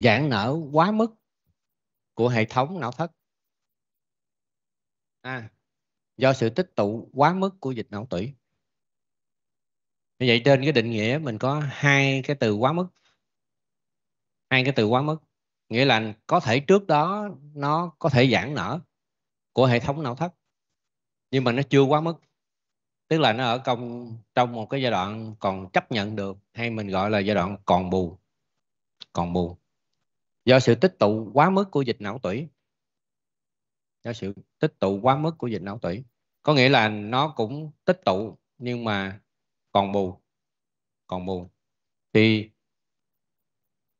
giãn nở quá mức của hệ thống não thất à, do sự tích tụ quá mức của dịch não tủy như vậy trên cái định nghĩa mình có hai cái từ quá mức hai cái từ quá mức nghĩa là có thể trước đó nó có thể giãn nở của hệ thống não thất nhưng mà nó chưa quá mức tức là nó ở công trong một cái giai đoạn còn chấp nhận được hay mình gọi là giai đoạn còn bù, còn bù do sự tích tụ quá mức của dịch não tủy do sự tích tụ quá mức của dịch não tủy có nghĩa là nó cũng tích tụ nhưng mà còn bù còn bù thì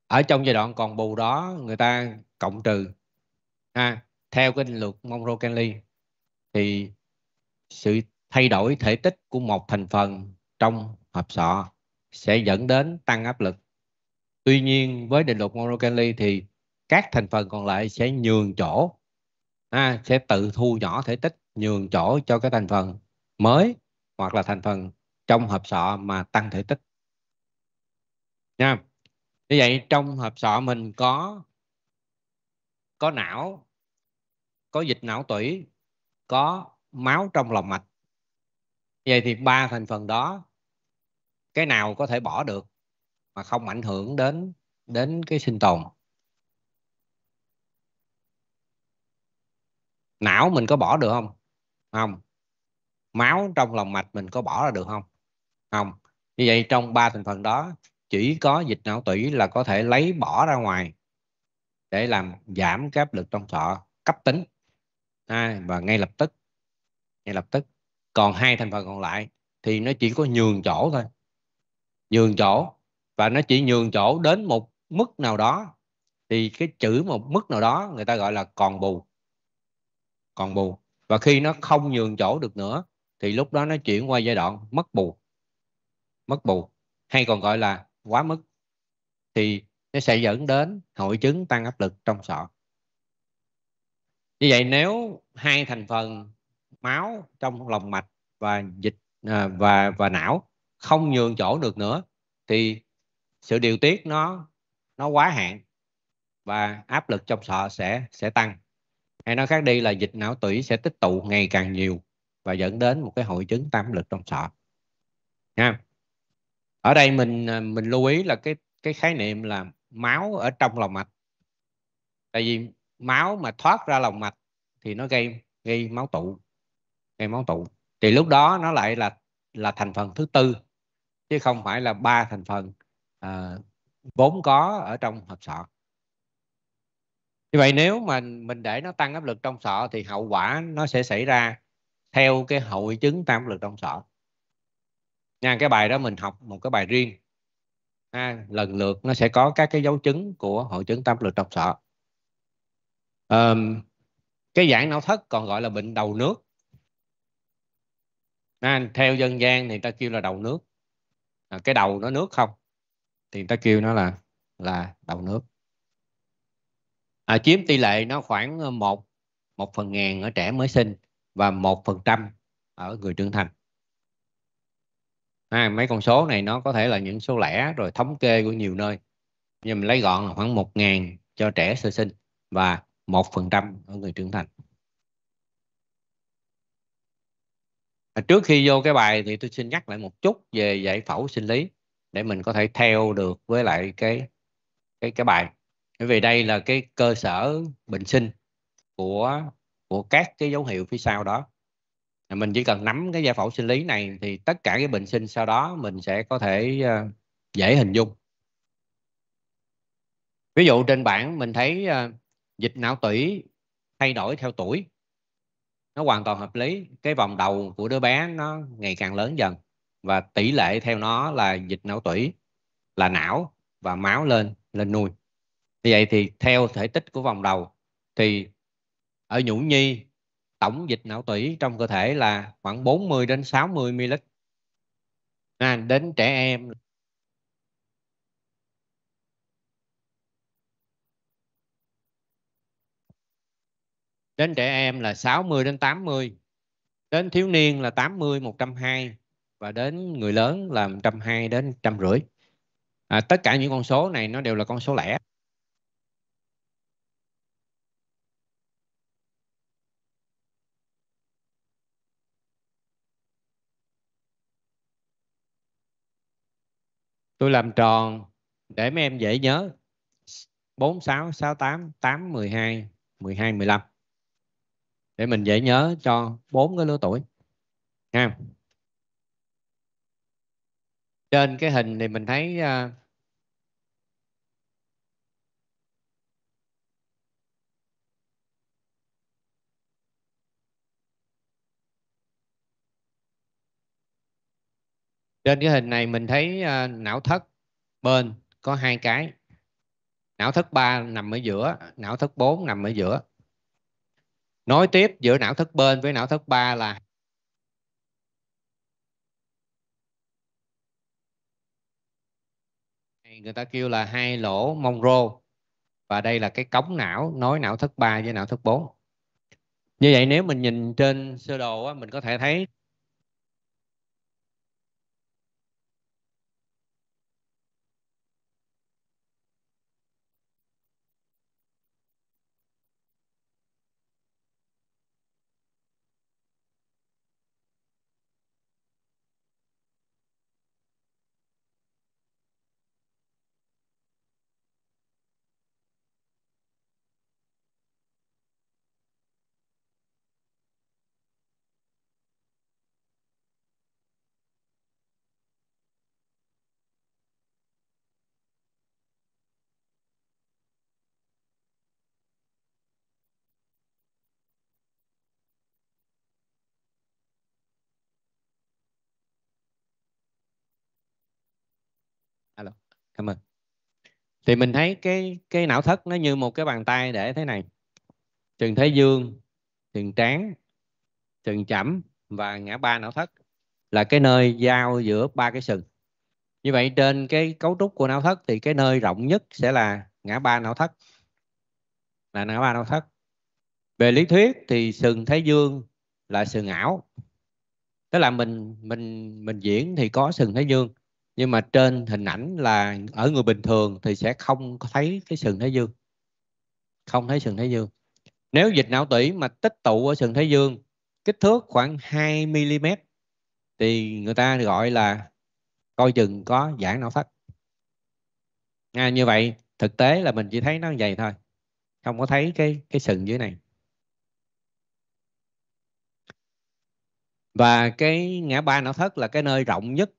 ở trong giai đoạn còn bù đó người ta cộng trừ ha theo cái định luật monroe kelly thì sự thay đổi thể tích của một thành phần trong hộp sọ sẽ dẫn đến tăng áp lực Tuy nhiên với định luật Morgan-Stanley thì các thành phần còn lại sẽ nhường chỗ à, sẽ tự thu nhỏ thể tích nhường chỗ cho cái thành phần mới hoặc là thành phần trong hộp sọ mà tăng thể tích nha như vậy trong hộp sọ mình có có não có dịch não tủy có máu trong lòng mạch vậy thì ba thành phần đó cái nào có thể bỏ được mà không ảnh hưởng đến đến cái sinh tồn não mình có bỏ được không không máu trong lòng mạch mình có bỏ ra được không không như vậy trong ba thành phần đó chỉ có dịch não tủy là có thể lấy bỏ ra ngoài để làm giảm cái áp lực trong sọ cấp tính à, và ngay lập tức ngay lập tức còn hai thành phần còn lại thì nó chỉ có nhường chỗ thôi nhường chỗ và nó chỉ nhường chỗ đến một mức nào đó thì cái chữ một mức nào đó người ta gọi là còn bù còn bù và khi nó không nhường chỗ được nữa thì lúc đó nó chuyển qua giai đoạn mất bù mất bù hay còn gọi là quá mức thì nó sẽ dẫn đến hội chứng tăng áp lực trong sọ như vậy nếu hai thành phần máu trong lòng mạch và dịch à, và và não không nhường chỗ được nữa thì sự điều tiết nó nó quá hạn và áp lực trong sọ sẽ sẽ tăng hay nói khác đi là dịch não tủy sẽ tích tụ ngày càng nhiều và dẫn đến một cái hội chứng tăng lực trong sọ nha ở đây mình à, mình lưu ý là cái cái khái niệm là máu ở trong lòng mạch tại vì máu mà thoát ra lòng mạch thì nó gây gây máu tụ gây máu tụ thì lúc đó nó lại là là thành phần thứ tư chứ không phải là ba thành phần à, vốn có ở trong hộp sọ như vậy nếu mà mình để nó tăng áp lực trong sọ thì hậu quả nó sẽ xảy ra theo cái hội chứng tăng áp lực trong sọ nha cái bài đó mình học một cái bài riêng ha, lần lượt nó sẽ có các cái dấu chứng của hội chứng tăng áp lực trong sọ um, cái dạng não thất còn gọi là bệnh đầu nước ha, theo dân gian thì ta kêu là đầu nước à, cái đầu nó nước không thì ta kêu nó là là đầu nước à, chiếm tỷ lệ nó khoảng ờ, một một phần ngàn ở trẻ mới sinh và một phần trăm ở người trưởng thành à, mấy con số này nó có thể là những số lẻ rồi thống kê của nhiều nơi nhưng mình lấy gọn là khoảng một ngàn cho trẻ sơ sinh và một phần trăm ở người trưởng thành à, trước khi vô cái bài thì tôi xin nhắc lại một chút về giải phẫu sinh lý để mình có thể theo được với lại cái cái cái bài bởi vì đây là cái cơ sở bình sinh của của các cái dấu hiệu phía sau đó mình chỉ cần nắm cái gia phẫu sinh lý này thì tất cả cái bệnh sinh sau đó mình sẽ có thể uh, dễ hình dung ví dụ trên bảng mình thấy ờ, dịch não tủy thay đổi theo tuổi nó hoàn toàn hợp lý cái vòng đầu của đứa bé nó ngày càng lớn dần và tỷ lệ theo nó là dịch não tủy là não và máu lên lên nuôi như vậy thì theo thể tích của vòng đầu thì ở nhũ nhi tổng dịch não tủy trong cơ thể là khoảng 40 đến 60 ml à, đến trẻ em đến trẻ em là 60 đến 80 đến thiếu niên là 80 120 và đến người lớn là 120 đến 150 à, tất cả những con số này nó đều là con số lẻ tôi làm tròn để mấy em dễ nhớ 4 6 6 8 8 12 12 15 để mình dễ nhớ cho bốn cái lứa tuổi nha trên cái hình thì mình thấy uh, trên cái hình này mình thấy uh, não thất bên có hai cái não thất 3 nằm ở giữa não thất 4 nằm ở giữa nối tiếp giữa não thất bên với não thất 3 là người ta kêu là hai lỗ mông rô và đây là cái cống não nối não thất 3 với não thất 4 như vậy nếu mình nhìn trên sơ đồ á, mình có thể thấy alo cảm ơn thì mình thấy cái cái não thất nó như một cái bàn tay để thế này trần thái dương trần trán trần chẩm và ngã ba não thất là cái nơi giao giữa ba cái sừng như vậy trên cái cấu trúc của não thất thì cái nơi rộng nhất sẽ là ngã ba não thất là ngã ba não thất về lý thuyết thì sừng thái dương là sừng ảo tức là mình mình mình diễn thì có sừng thái dương nhưng mà trên hình ảnh là ở người bình thường thì sẽ không thấy cái sừng thái dương không thấy sừng thái dương nếu dịch não tủy mà tích tụ ở sừng thái dương kích thước khoảng 2 mm thì người ta gọi là coi chừng có giãn não thất à, như vậy thực tế là mình chỉ thấy nó vậy thôi không có thấy cái cái sừng dưới này và cái ngã ba não thất là cái nơi rộng nhất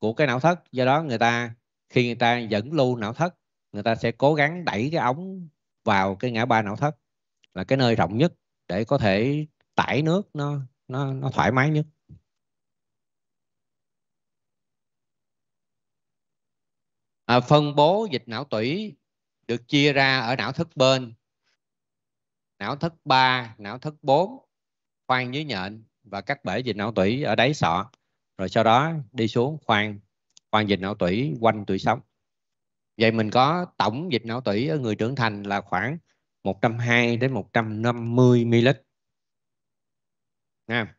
của cái não thất do đó người ta khi người ta dẫn lưu não thất người ta sẽ cố gắng đẩy cái ống vào cái ngã ba não thất là cái nơi rộng nhất để có thể tải nước nó nó nó thoải mái nhất à, phân bố dịch não tủy được chia ra ở não thất bên não thất 3, não thất 4, khoang dưới nhện và các bể dịch não tủy ở đáy sọ rồi sau đó đi xuống khoan khoan dịch não tủy quanh tủy sống vậy mình có tổng dịch não tủy ở người trưởng thành là khoảng 120 đến 150 ml nha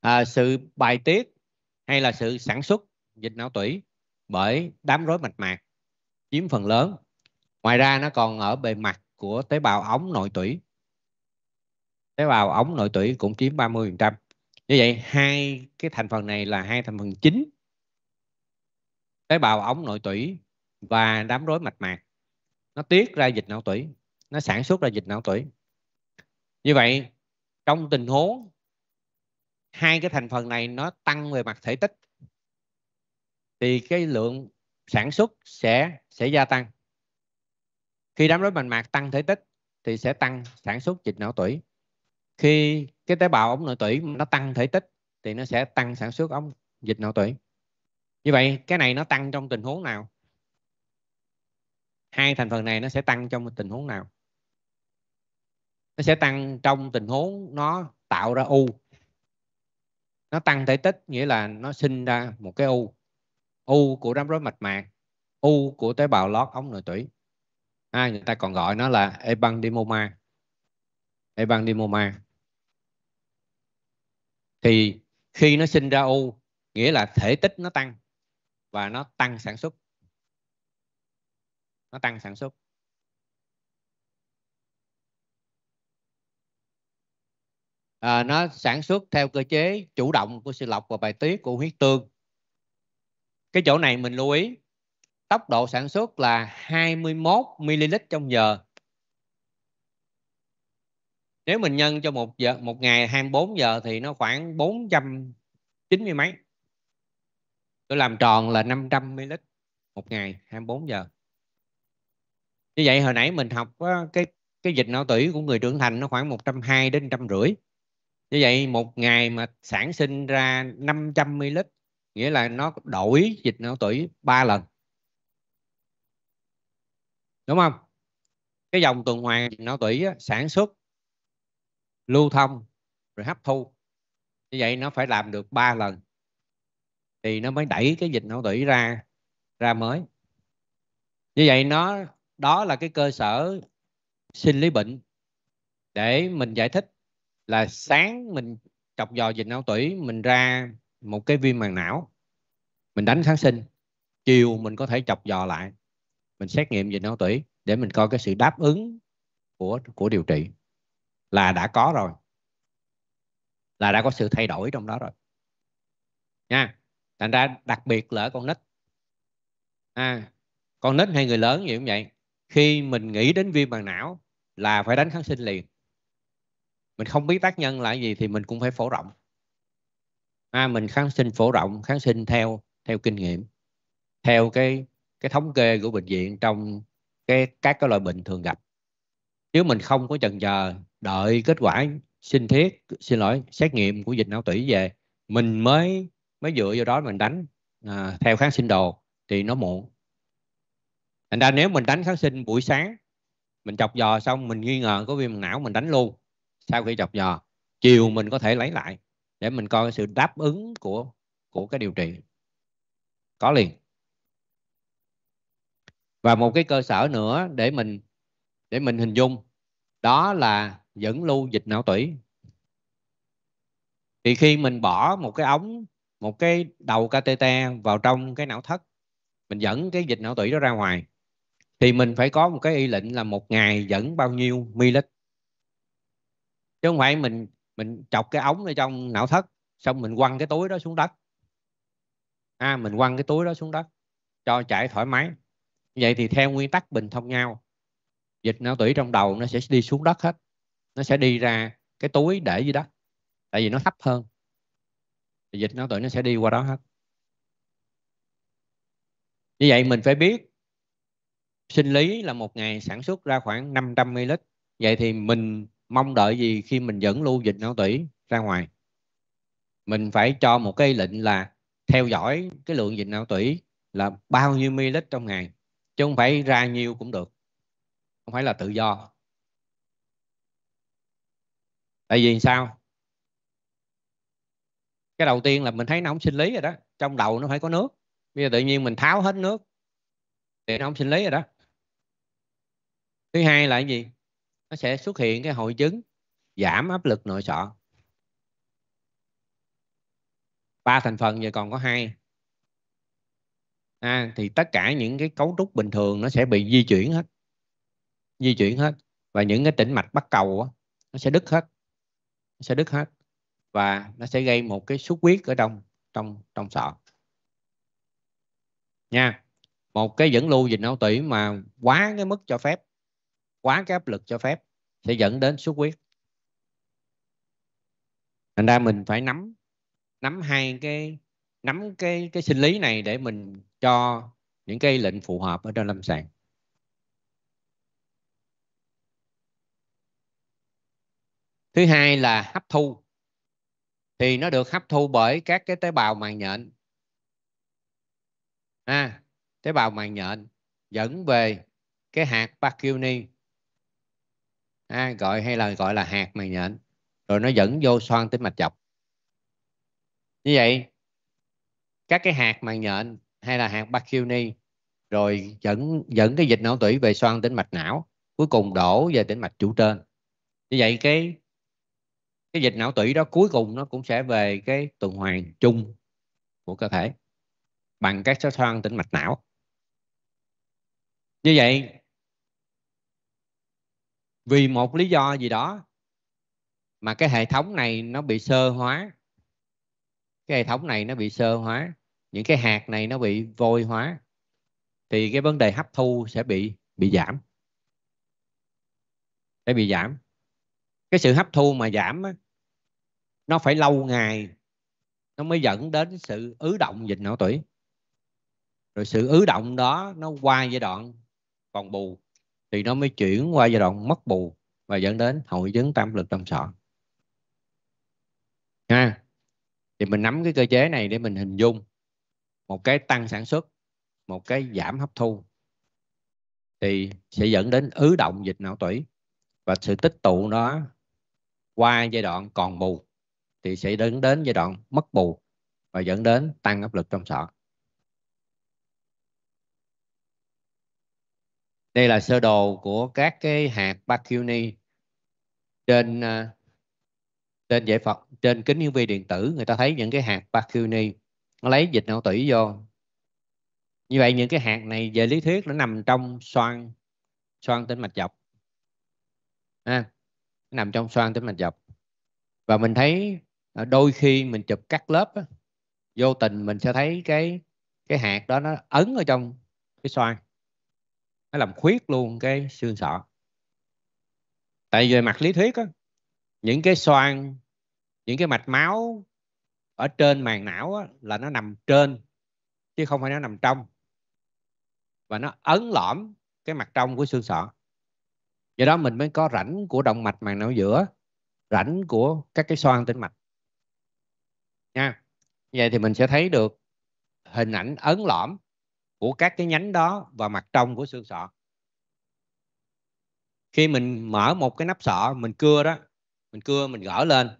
à, sự bài tiết hay là sự sản xuất dịch não tủy bởi đám rối mạch mạc chiếm phần lớn ngoài ra nó còn ở bề mặt của tế bào ống nội tủy tế bào ống nội tủy cũng chiếm 30%. Như vậy hai cái thành phần này là hai thành phần chính tế bào ống nội tủy và đám rối mạch mạc nó tiết ra dịch não tủy nó sản xuất ra dịch não tủy như vậy trong tình huống hai cái thành phần này nó tăng về mặt thể tích thì cái lượng sản xuất sẽ sẽ gia tăng khi đám rối mạch mạc tăng thể tích thì sẽ tăng sản xuất dịch não tủy khi cái tế bào ống nội tủy nó tăng thể tích thì nó sẽ tăng sản xuất ống dịch nội tủy như vậy cái này nó tăng trong tình huống nào hai thành phần này nó sẽ tăng trong tình huống nào nó sẽ tăng trong tình huống nó tạo ra u nó tăng thể tích nghĩa là nó sinh ra một cái u u của đám rối mạch mạc u của tế bào lót ống nội tủy à, người ta còn gọi nó là ependymoma ependymoma thì khi nó sinh ra u nghĩa là thể tích nó tăng và nó tăng sản xuất nó tăng sản xuất à, nó sản xuất theo cơ chế chủ động của sự lọc và bài tiết của huyết tương cái chỗ này mình lưu ý tốc độ sản xuất là 21 ml trong giờ nếu mình nhân cho một giờ một ngày 24 giờ thì nó khoảng 490 mấy tôi làm tròn là 500 ml một ngày 24 giờ như vậy hồi nãy mình học cái cái dịch não tủy của người trưởng thành nó khoảng 120 đến 150 như vậy một ngày mà sản sinh ra 500 ml nghĩa là nó đổi dịch não tủy 3 lần đúng không cái dòng tuần hoàn não tủy sản xuất lưu thông rồi hấp thu như vậy nó phải làm được ba lần thì nó mới đẩy cái dịch não tủy ra ra mới như vậy nó đó là cái cơ sở sinh lý bệnh để mình giải thích là sáng mình chọc dò dịch não tủy mình ra một cái viêm màng não mình đánh kháng sinh chiều mình có thể chọc dò lại mình xét nghiệm dịch não tủy để mình coi cái sự đáp ứng của của điều trị là đã có rồi là đã có sự thay đổi trong đó rồi nha thành ra đặc biệt là con nít à, con nít hay người lớn gì cũng vậy khi mình nghĩ đến viêm màng não là phải đánh kháng sinh liền mình không biết tác nhân là gì thì mình cũng phải phổ rộng à, mình kháng sinh phổ rộng kháng sinh theo theo kinh nghiệm theo cái cái thống kê của bệnh viện trong cái các cái loại bệnh thường gặp Nếu mình không có chần chờ đợi kết quả sinh thiết xin lỗi xét nghiệm của dịch não tủy về mình mới mới dựa vào đó mình đánh à, theo kháng sinh đồ thì nó muộn thành ra nếu mình đánh kháng sinh buổi sáng mình chọc giò xong mình nghi ngờ có viêm não mình đánh luôn sau khi chọc giò chiều mình có thể lấy lại để mình coi sự đáp ứng của của cái điều trị có liền và một cái cơ sở nữa để mình để mình hình dung đó là dẫn lưu dịch não tủy thì khi mình bỏ một cái ống một cái đầu catheter vào trong cái não thất mình dẫn cái dịch não tủy đó ra ngoài thì mình phải có một cái y lệnh là một ngày dẫn bao nhiêu ml chứ không phải mình mình chọc cái ống ở trong não thất xong mình quăng cái túi đó xuống đất à mình quăng cái túi đó xuống đất cho chạy thoải mái vậy thì theo nguyên tắc bình thông nhau dịch não tủy trong đầu nó sẽ đi xuống đất hết nó sẽ đi ra cái túi để dưới đất tại vì nó thấp hơn thì dịch não tụy nó sẽ đi qua đó hết như vậy mình phải biết sinh lý là một ngày sản xuất ra khoảng 500 ml vậy thì mình mong đợi gì khi mình dẫn lưu dịch não tủy ra ngoài mình phải cho một cái lệnh là theo dõi cái lượng dịch não tủy là bao nhiêu ml trong ngày chứ không phải ra nhiều cũng được không phải là tự do tại vì sao cái đầu tiên là mình thấy nóng sinh lý rồi đó trong đầu nó phải có nước bây giờ tự nhiên mình tháo hết nước thì nóng sinh lý rồi đó thứ hai là cái gì nó sẽ xuất hiện cái hội chứng giảm áp lực nội sọ ba thành phần giờ còn có hai à, thì tất cả những cái cấu trúc bình thường nó sẽ bị di chuyển hết di chuyển hết và những cái tĩnh mạch bắt cầu đó, nó sẽ đứt hết sẽ đứt hết và nó sẽ gây một cái xuất huyết ở trong trong trong sọ nha một cái dẫn lưu dịch não tủy mà quá cái mức cho phép quá cái áp lực cho phép sẽ dẫn đến xuất huyết thành ra mình phải nắm nắm hai cái nắm cái cái sinh lý này để mình cho những cái lệnh phù hợp ở trên lâm sàng thứ hai là hấp thu thì nó được hấp thu bởi các cái tế bào màng nhện à, tế bào màng nhện dẫn về cái hạt bacuni à, gọi hay là gọi là hạt màng nhện rồi nó dẫn vô xoang tĩnh mạch dọc như vậy các cái hạt màng nhện hay là hạt bacuni rồi dẫn dẫn cái dịch não tủy về xoang tĩnh mạch não cuối cùng đổ về tĩnh mạch chủ trên như vậy cái cái dịch não tủy đó cuối cùng nó cũng sẽ về cái tuần hoàn chung của cơ thể bằng các sơ xoan tĩnh mạch não như vậy vì một lý do gì đó mà cái hệ thống này nó bị sơ hóa cái hệ thống này nó bị sơ hóa những cái hạt này nó bị vôi hóa thì cái vấn đề hấp thu sẽ bị bị giảm sẽ bị giảm cái sự hấp thu mà giảm á, nó phải lâu ngày nó mới dẫn đến sự ứ động dịch não tủy rồi sự ứ động đó nó qua giai đoạn còn bù thì nó mới chuyển qua giai đoạn mất bù và dẫn đến hội chứng tam lực tâm sọ ha thì mình nắm cái cơ chế này để mình hình dung một cái tăng sản xuất một cái giảm hấp thu thì sẽ dẫn đến ứ động dịch não tủy và sự tích tụ đó qua giai đoạn còn mù thì sẽ đến đến giai đoạn mất mù và dẫn đến tăng áp lực trong sọ đây là sơ đồ của các cái hạt bacuni trên à, trên giải phật trên kính hiển vi điện tử người ta thấy những cái hạt bacuni nó lấy dịch não tủy vô như vậy những cái hạt này về lý thuyết nó nằm trong xoang xoang tĩnh mạch dọc à, nằm trong xoang tĩnh mạch dọc và mình thấy à, đôi khi mình chụp cắt lớp vô tình mình sẽ thấy cái cái hạt đó nó ấn ở trong cái xoang nó làm khuyết luôn cái xương sọ tại về mặt lý thuyết á, những cái xoang những cái mạch máu ở trên màng não á, là nó nằm trên chứ không phải nó nằm trong và nó ấn lõm cái mặt trong của xương sọ do đó mình mới có rãnh của động mạch màng não giữa rãnh của các cái xoang tĩnh mạch nha vậy thì mình sẽ thấy được hình ảnh ấn lõm của các cái nhánh đó và mặt trong của xương sọ khi mình mở một cái nắp sọ mình cưa đó mình cưa mình gỡ lên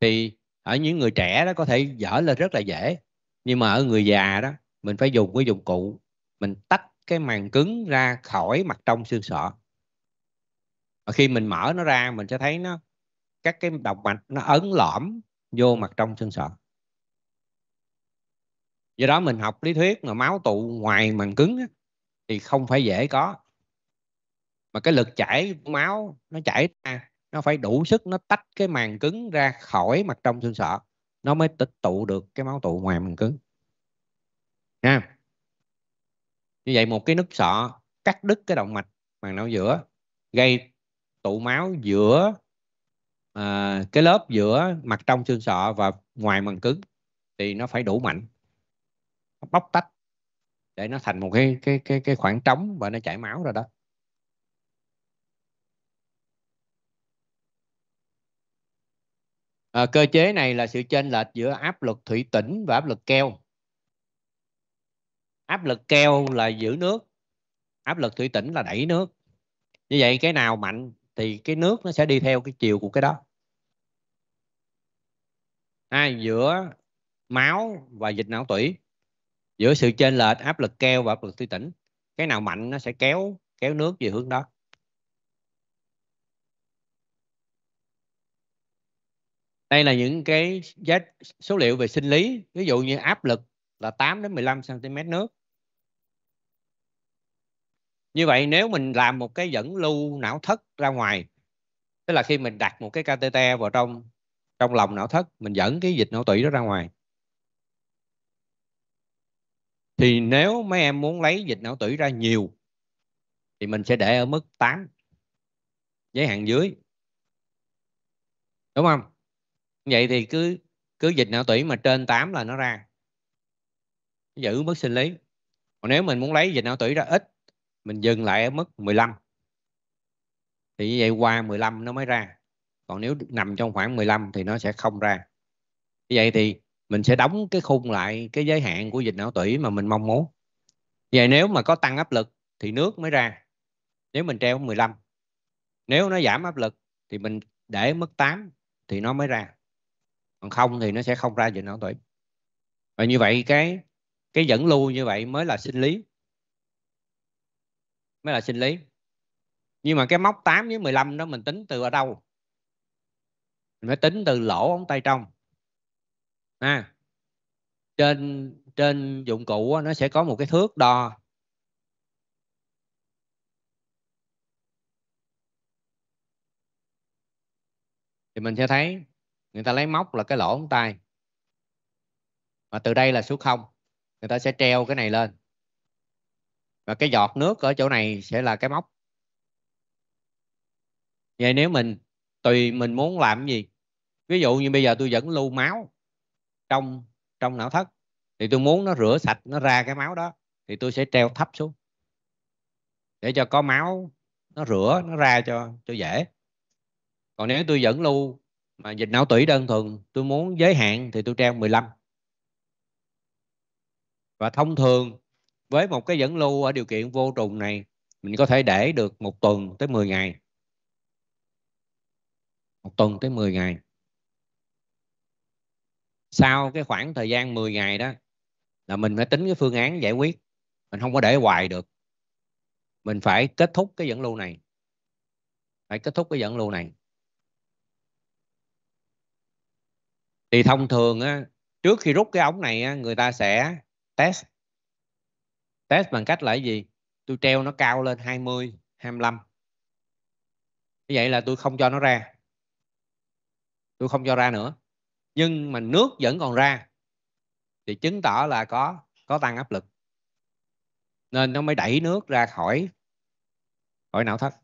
thì ở những người trẻ đó có thể dở lên rất là dễ nhưng mà ở người già đó mình phải dùng cái dụng cụ mình tách cái màng cứng ra khỏi mặt trong xương sọ và khi mình mở nó ra mình sẽ thấy nó các cái động mạch nó ấn lõm vô mặt trong xương sọ do đó mình học lý thuyết mà máu tụ ngoài màng cứng á, thì không phải dễ có mà cái lực chảy của máu nó chảy ra nó phải đủ sức nó tách cái màng cứng ra khỏi mặt trong xương sọ nó mới tích tụ được cái máu tụ ngoài màng cứng nha như vậy một cái nứt sọ cắt đứt cái động mạch màng não giữa gây tụ máu giữa à, cái lớp giữa mặt trong xương sọ và ngoài màng cứng thì nó phải đủ mạnh bóc tách để nó thành một cái cái cái cái khoảng trống và nó chảy máu rồi đó à, cơ chế này là sự chênh lệch giữa áp lực thủy tĩnh và áp lực keo áp lực keo là giữ nước áp lực thủy tĩnh là đẩy nước như vậy cái nào mạnh thì cái nước nó sẽ đi theo cái chiều của cái đó hai giữa máu và dịch não tủy giữa sự chênh lệch áp lực keo và áp lực suy tĩnh cái nào mạnh nó sẽ kéo kéo nước về hướng đó đây là những cái số liệu về sinh lý ví dụ như áp lực là 8 đến 15 cm nước như vậy nếu mình làm một cái dẫn lưu não thất ra ngoài tức là khi mình đặt một cái catheter vào trong trong lòng não thất mình dẫn cái dịch não tủy đó ra ngoài thì nếu mấy em muốn lấy dịch não tủy ra nhiều thì mình sẽ để ở mức 8 giới hạn dưới đúng không vậy thì cứ cứ dịch não tủy mà trên 8 là nó ra giữ mức sinh lý còn nếu mình muốn lấy dịch não tủy ra ít mình dừng lại ở mức 15 thì như vậy qua 15 nó mới ra còn nếu nằm trong khoảng 15 thì nó sẽ không ra như vậy thì mình sẽ đóng cái khung lại cái giới hạn của dịch não tủy mà mình mong muốn vậy nếu mà có tăng áp lực thì nước mới ra nếu mình treo 15 nếu nó giảm áp lực thì mình để mức 8 thì nó mới ra còn không thì nó sẽ không ra dịch não tủy và như vậy cái cái dẫn lưu như vậy mới là sinh lý mới là sinh lý nhưng mà cái móc 8 với 15 đó mình tính từ ở đâu mình phải tính từ lỗ ống tay trong à, trên trên dụng cụ nó sẽ có một cái thước đo thì mình sẽ thấy người ta lấy móc là cái lỗ ống tay mà từ đây là số 0 người ta sẽ treo cái này lên và cái giọt nước ở chỗ này sẽ là cái móc vậy nếu mình tùy mình muốn làm gì ví dụ như bây giờ tôi vẫn lưu máu trong trong não thất thì tôi muốn nó rửa sạch nó ra cái máu đó thì tôi sẽ treo thấp xuống để cho có máu nó rửa nó ra cho cho dễ còn nếu tôi vẫn lưu mà dịch não tủy đơn thuần tôi muốn giới hạn thì tôi treo 15 và thông thường với một cái dẫn lưu ở điều kiện vô trùng này mình có thể để được một tuần tới 10 ngày một tuần tới 10 ngày sau cái khoảng thời gian 10 ngày đó là mình phải tính cái phương án giải quyết mình không có để hoài được mình phải kết thúc cái dẫn lưu này phải kết thúc cái dẫn lưu này thì thông thường á, trước khi rút cái ống này á, người ta sẽ test test bằng cách là cái gì tôi treo nó cao lên 20 25 như vậy là tôi không cho nó ra tôi không cho ra nữa nhưng mà nước vẫn còn ra thì chứng tỏ là có có tăng áp lực nên nó mới đẩy nước ra khỏi khỏi não thất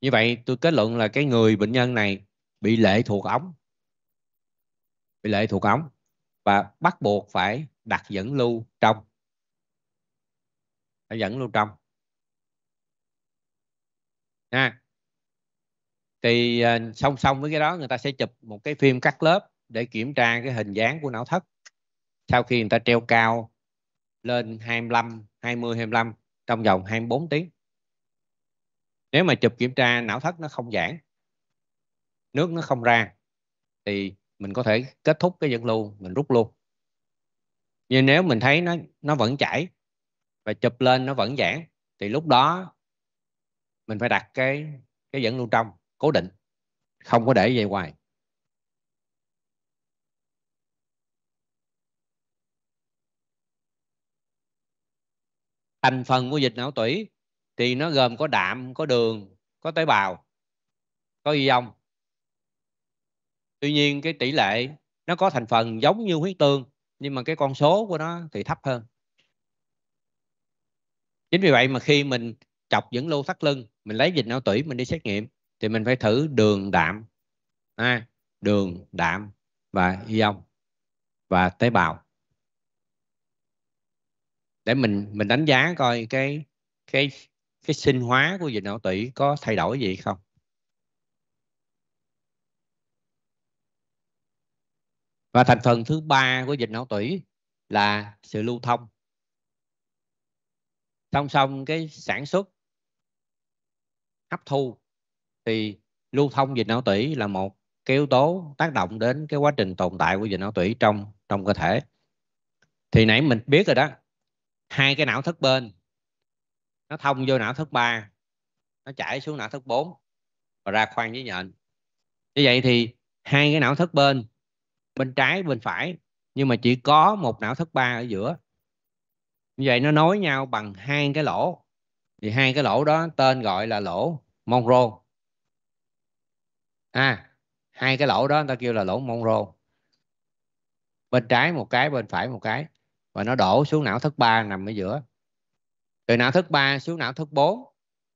như vậy tôi kết luận là cái người bệnh nhân này bị lệ thuộc ống bị lệ thuộc ống và bắt buộc phải đặt dẫn lưu trong nó dẫn lưu trong ha thì à, song song với cái đó người ta sẽ chụp một cái phim cắt lớp để kiểm tra cái hình dáng của não thất sau khi người ta treo cao lên 25 20 25 trong vòng 24 tiếng nếu mà chụp kiểm tra não thất nó không giãn nước nó không ra thì mình có thể kết thúc cái dẫn lưu mình rút luôn nhưng nếu mình thấy nó nó vẫn chảy và chụp lên nó vẫn giãn thì lúc đó mình phải đặt cái cái dẫn lưu trong cố định không có để dây hoài thành phần của dịch não tủy thì nó gồm có đạm có đường có tế bào có ion tuy nhiên cái tỷ lệ nó có thành phần giống như huyết tương nhưng mà cái con số của nó thì thấp hơn chính vì vậy mà khi mình chọc những lô thắt lưng mình lấy dịch não tủy mình đi xét nghiệm thì mình phải thử đường đạm à, đường đạm và ion và tế bào để mình mình đánh giá coi cái cái cái sinh hóa của dịch não tủy có thay đổi gì không và thành phần thứ ba của dịch não tủy là sự lưu thông song song cái sản xuất hấp thu thì lưu thông dịch não tủy là một cái yếu tố tác động đến cái quá trình tồn tại của dịch não tủy trong trong cơ thể thì nãy mình biết rồi đó hai cái não thất bên nó thông vô não thất ba nó chảy xuống não thất bốn và ra khoang dưới nhện như vậy thì hai cái não thất bên bên trái bên phải nhưng mà chỉ có một não thất ba ở giữa như vậy nó nối nhau bằng hai cái lỗ thì hai cái lỗ đó tên gọi là lỗ Monroe à hai cái lỗ đó người ta kêu là lỗ Monroe bên trái một cái bên phải một cái và nó đổ xuống não thất ba nằm ở giữa từ não thất ba xuống não thất bốn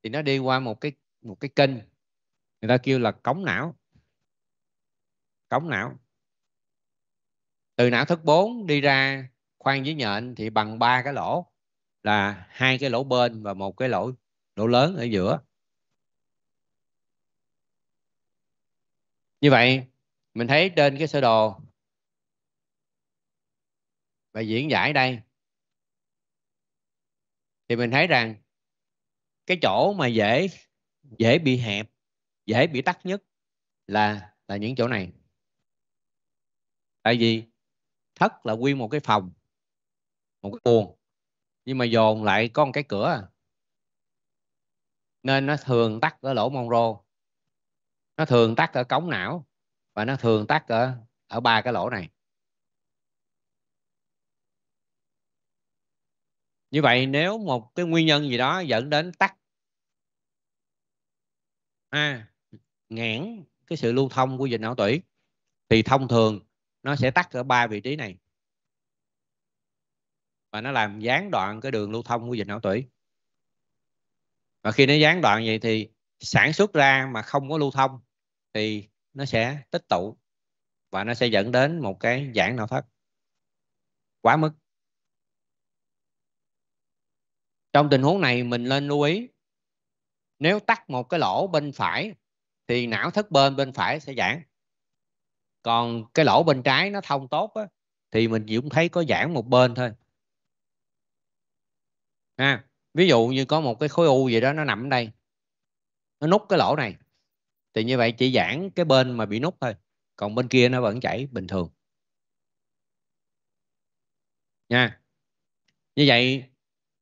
thì nó đi qua một cái một cái kênh người ta kêu là cống não cống não từ não thất bốn đi ra khoan với nhện thì bằng ba cái lỗ là hai cái lỗ bên và một cái lỗ lỗ lớn ở giữa như vậy mình thấy trên cái sơ đồ và diễn giải đây thì mình thấy rằng cái chỗ mà dễ dễ bị hẹp dễ bị tắc nhất là là những chỗ này tại vì thất là quy một cái phòng một cái buồn nhưng mà dồn lại có một cái cửa à. nên nó thường tắt ở lỗ mông rô nó thường tắt ở cống não và nó thường tắt ở ở ba cái lỗ này như vậy nếu một cái nguyên nhân gì đó dẫn đến tắt à, ngãn cái sự lưu thông của dịch não tủy thì thông thường nó sẽ tắt ở ba vị trí này và nó làm gián đoạn cái đường lưu thông của dịch não tủy và khi nó gián đoạn vậy thì sản xuất ra mà không có lưu thông thì nó sẽ tích tụ và nó sẽ dẫn đến một cái giãn não thất quá mức trong tình huống này mình nên lưu ý nếu tắt một cái lỗ bên phải thì não thất bên bên phải sẽ giãn còn cái lỗ bên trái nó thông tốt á, thì mình chỉ cũng thấy có giãn một bên thôi ha ví dụ như có một cái khối u gì đó nó nằm ở đây nó nút cái lỗ này thì như vậy chỉ giãn cái bên mà bị nút thôi còn bên kia nó vẫn chảy bình thường nha như vậy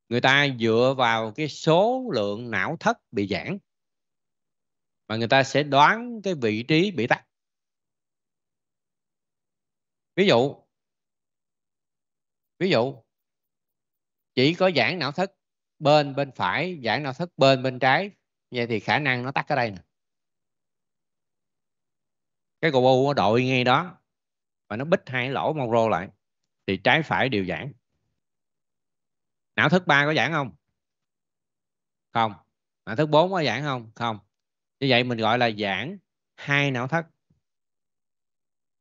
người ta dựa vào cái số lượng não thất bị giãn mà người ta sẽ đoán cái vị trí bị tắc ví dụ ví dụ chỉ có giãn não thất bên bên phải giãn não thất bên bên trái vậy thì khả năng nó tắt ở đây nè cái cầu u nó đội ngay đó và nó bích hai lỗ mong rô lại thì trái phải đều giãn não thất ba có giãn không không não thất bốn có giãn không không như vậy mình gọi là giãn hai não thất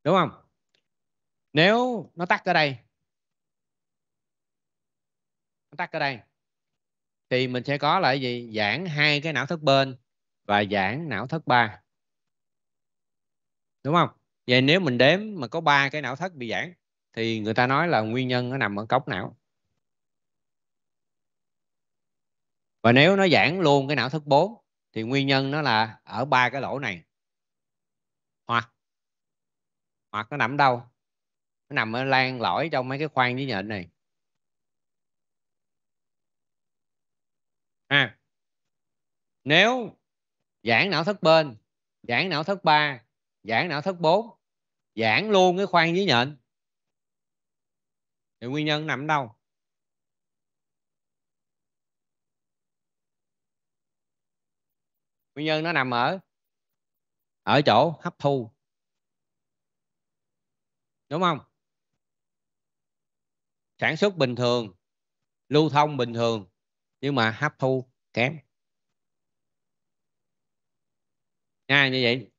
đúng không nếu nó tắt ở đây tắc ở đây thì mình sẽ có là gì giãn hai cái não thất bên và giãn não thất ba đúng không vậy nếu mình đếm mà có ba cái não thất bị giãn thì người ta nói là nguyên nhân nó nằm ở cốc não và nếu nó giãn luôn cái não thất 4 thì nguyên nhân nó là ở ba cái lỗ này hoặc hoặc nó nằm đâu nó nằm ở lan lõi trong mấy cái khoang dưới nhện này à, nếu giãn não thất bên giãn não thất ba giãn não thất bốn giãn luôn cái khoang dưới nhện thì nguyên nhân nằm đâu nguyên nhân nó nằm ở ở chỗ hấp thu đúng không sản xuất bình thường lưu thông bình thường nhưng mà hấp thu kém à, như vậy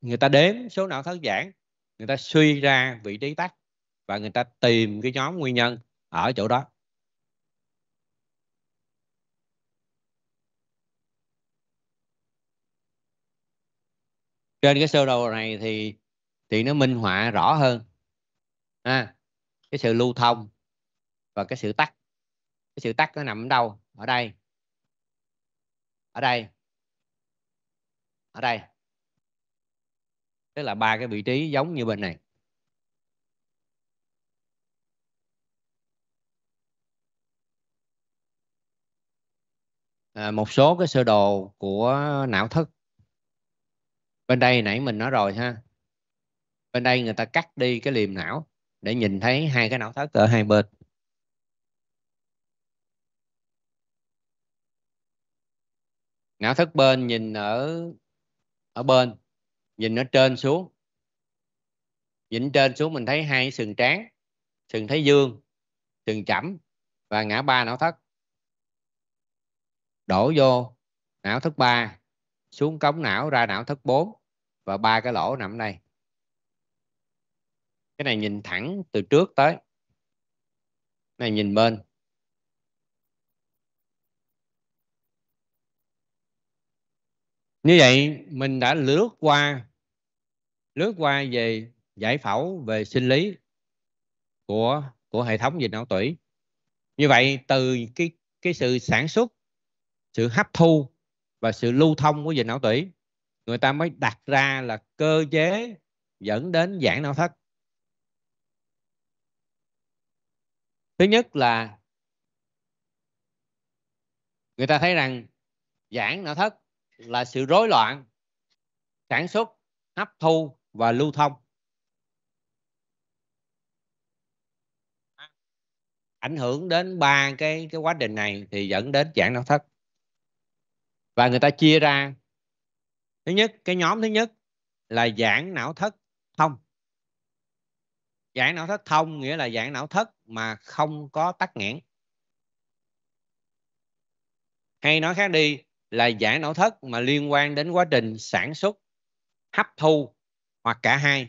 người ta đếm số não thất giảng người ta suy ra vị trí tắt và người ta tìm cái nhóm nguyên nhân ở chỗ đó trên cái sơ đồ này thì thì nó minh họa rõ hơn à, cái sự lưu thông và cái sự tắt cái sự tắt nó nằm ở đâu ở đây ở đây ở đây tức là ba cái vị trí giống như bên này à, một số cái sơ đồ của não thức bên đây nãy mình nói rồi ha bên đây người ta cắt đi cái liềm não để nhìn thấy hai cái não thất ở hai bên não thất bên nhìn ở ở bên nhìn ở trên xuống nhìn trên xuống mình thấy hai sừng trán sừng thái dương sừng chẩm và ngã ba não thất đổ vô não thất ba xuống cống não ra não thất bốn và ba cái lỗ nằm đây cái này nhìn thẳng từ trước tới cái này nhìn bên như vậy mình đã lướt qua lướt qua về giải phẫu về sinh lý của của hệ thống dịch não tủy như vậy từ cái cái sự sản xuất sự hấp thu và sự lưu thông của dịch não tủy người ta mới đặt ra là cơ chế dẫn đến giãn não thất thứ nhất là người ta thấy rằng giãn não thất là sự rối loạn sản xuất hấp thu và lưu thông ảnh hưởng đến ba cái cái quá trình này thì dẫn đến giãn đau thất và người ta chia ra thứ nhất cái nhóm thứ nhất là giãn não thất thông giãn não thất thông nghĩa là giãn não thất mà không có tắc nghẽn hay nói khác đi là giải nội thất mà liên quan đến quá trình sản xuất hấp thu hoặc cả hai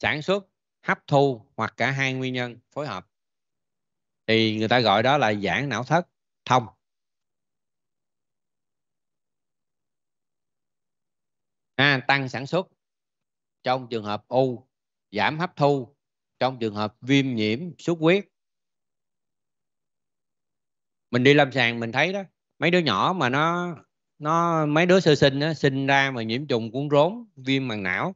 sản xuất hấp thu hoặc cả hai nguyên nhân phối hợp thì người ta gọi đó là giãn não thất thông à, tăng sản xuất trong trường hợp u giảm hấp thu trong trường hợp viêm nhiễm xuất huyết mình đi lâm sàng mình thấy đó mấy đứa nhỏ mà nó nó mấy đứa sơ sinh á, sinh ra mà nhiễm trùng cuốn rốn viêm màng não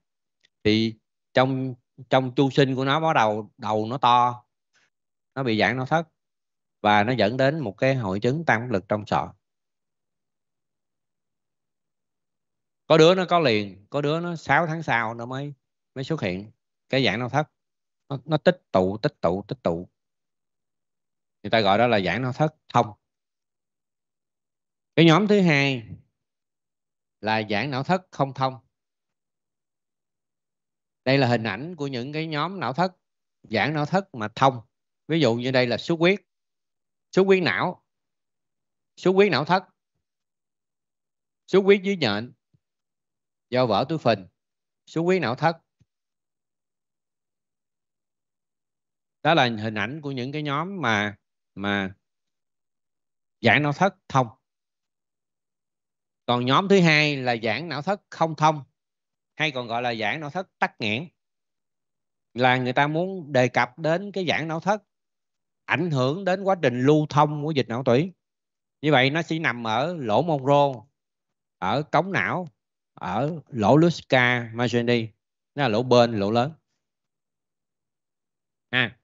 thì trong trong chu sinh của nó bắt đầu đầu nó to nó bị giãn nó thất và nó dẫn đến một cái hội chứng tăng lực trong sọ có đứa nó có liền có đứa nó 6 tháng sau nó mới mới xuất hiện cái dạng đau thất nó, nó tích tụ tích tụ tích tụ người ta gọi đó là giảng nó thất thông cái nhóm thứ hai là giảng não thất không thông đây là hình ảnh của những cái nhóm não thất giảng não thất mà thông ví dụ như đây là xuất huyết xuất huyết não xuất huyết não thất xuất huyết dưới nhện do vỡ túi phình xuất huyết não thất đó là hình ảnh của những cái nhóm mà mà giảng não thất thông còn nhóm thứ hai là giảng não thất không thông hay còn gọi là giảng não thất tắc nghẽn là người ta muốn đề cập đến cái giảng não thất ảnh hưởng đến quá trình lưu thông của dịch não tủy như vậy nó chỉ nằm ở lỗ mông rô ở cống não ở lỗ Lusca Maggioni nó là lỗ bên lỗ lớn à.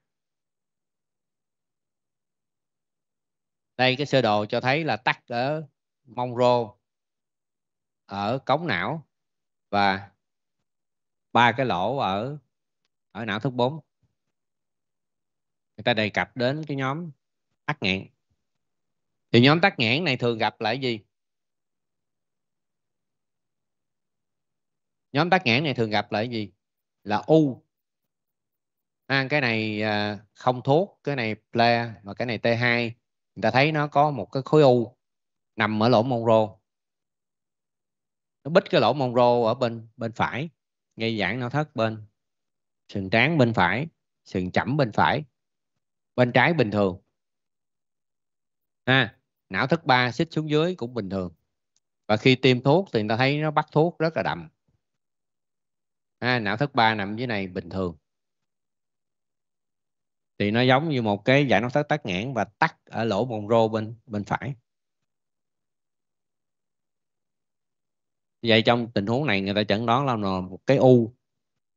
đây cái sơ đồ cho thấy là tắc ở mông rô ở cống não và ba cái lỗ ở ở não thứ bốn người ta đề cập đến cái nhóm tắc nghẽn thì nhóm tắc nghẽn này thường gặp lại gì nhóm tắc nghẽn này thường gặp lại gì là u à, cái này à, không thuốc cái này ple và e cái này t2 người ta thấy nó có một cái khối u nằm ở lỗ mông rô nó bít cái lỗ mông rô ở bên bên phải gây giãn não thất bên sừng trán bên phải sừng chẩm bên phải bên trái bình thường ha não thất ba xích xuống dưới cũng bình thường và khi tiêm thuốc thì người ta thấy nó bắt thuốc rất là đậm ha, não thất ba nằm dưới này bình thường thì nó giống như một cái giải nón thất tắc nghẽn và tắt ở lỗ mồng rô bên bên phải vậy trong tình huống này người ta chẩn đoán là một cái u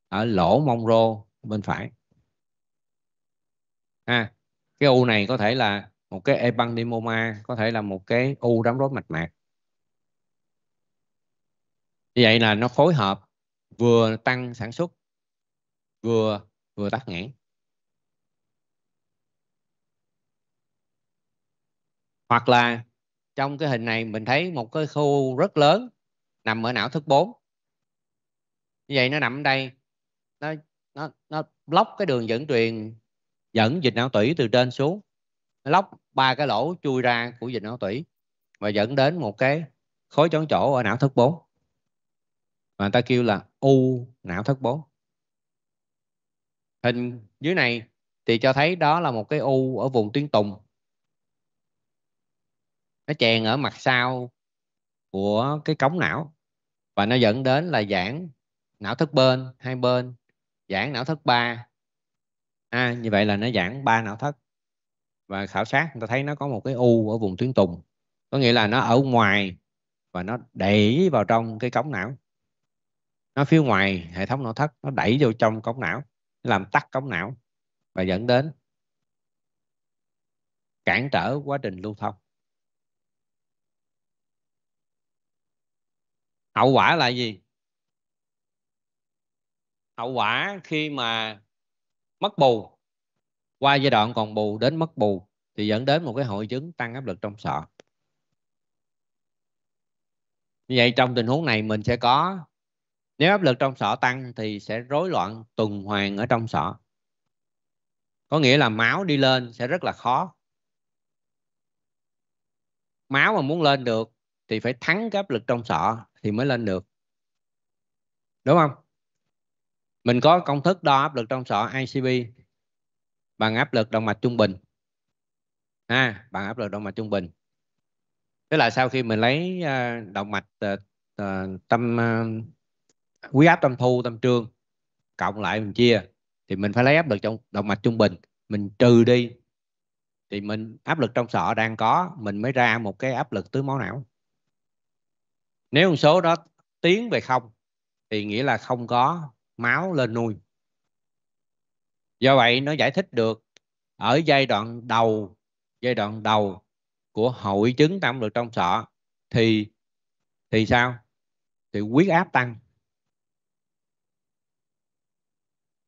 ở lỗ mông rô bên phải à, cái u này có thể là một cái ependymoma có thể là một cái u đám rối mạch mạc như vậy là nó phối hợp vừa tăng sản xuất vừa vừa tắc nghẽn hoặc là trong cái hình này mình thấy một cái khu rất lớn nằm ở não thức 4 như vậy nó nằm ở đây nó nó nó lóc cái đường dẫn truyền dẫn dịch não tủy từ trên xuống nó lóc ba cái lỗ chui ra của dịch não tủy và dẫn đến một cái khối chón chỗ ở não thất 4 mà người ta kêu là u não thất 4 hình dưới này thì cho thấy đó là một cái u ở vùng tuyến tùng nó chèn ở mặt sau của cái cống não và nó dẫn đến là giãn não thất bên hai bên giãn não thất ba à, như vậy là nó giãn ba não thất và khảo sát người ta thấy nó có một cái u ở vùng tuyến tùng có nghĩa là nó ở ngoài và nó đẩy vào trong cái cống não nó phía ngoài hệ thống não thất nó đẩy vô trong cống não làm tắc cống não và dẫn đến cản trở quá trình lưu thông hậu quả là gì hậu quả khi mà mất bù qua giai đoạn còn bù đến mất bù thì dẫn đến một cái hội chứng tăng áp lực trong sọ như vậy trong tình huống này mình sẽ có nếu áp lực trong sọ tăng thì sẽ rối loạn tuần hoàn ở trong sọ có nghĩa là máu đi lên sẽ rất là khó máu mà muốn lên được thì phải thắng cái áp lực trong sọ thì mới lên được đúng không mình có công thức đo áp lực trong sọ ICP bằng áp lực động mạch trung bình ha à, bằng áp lực động mạch trung bình tức là sau khi mình lấy à, động mạch à, à, tâm huyết áp tâm thu tâm trương cộng lại mình chia thì mình phải lấy áp lực trong động mạch trung bình mình trừ đi thì mình áp lực trong sọ đang có mình mới ra một cái áp lực tứ máu não nếu con số đó tiến về không thì nghĩa là không có máu lên nuôi do vậy nó giải thích được ở giai đoạn đầu giai đoạn đầu của hội chứng tăng lực trong sọ thì thì sao thì huyết áp tăng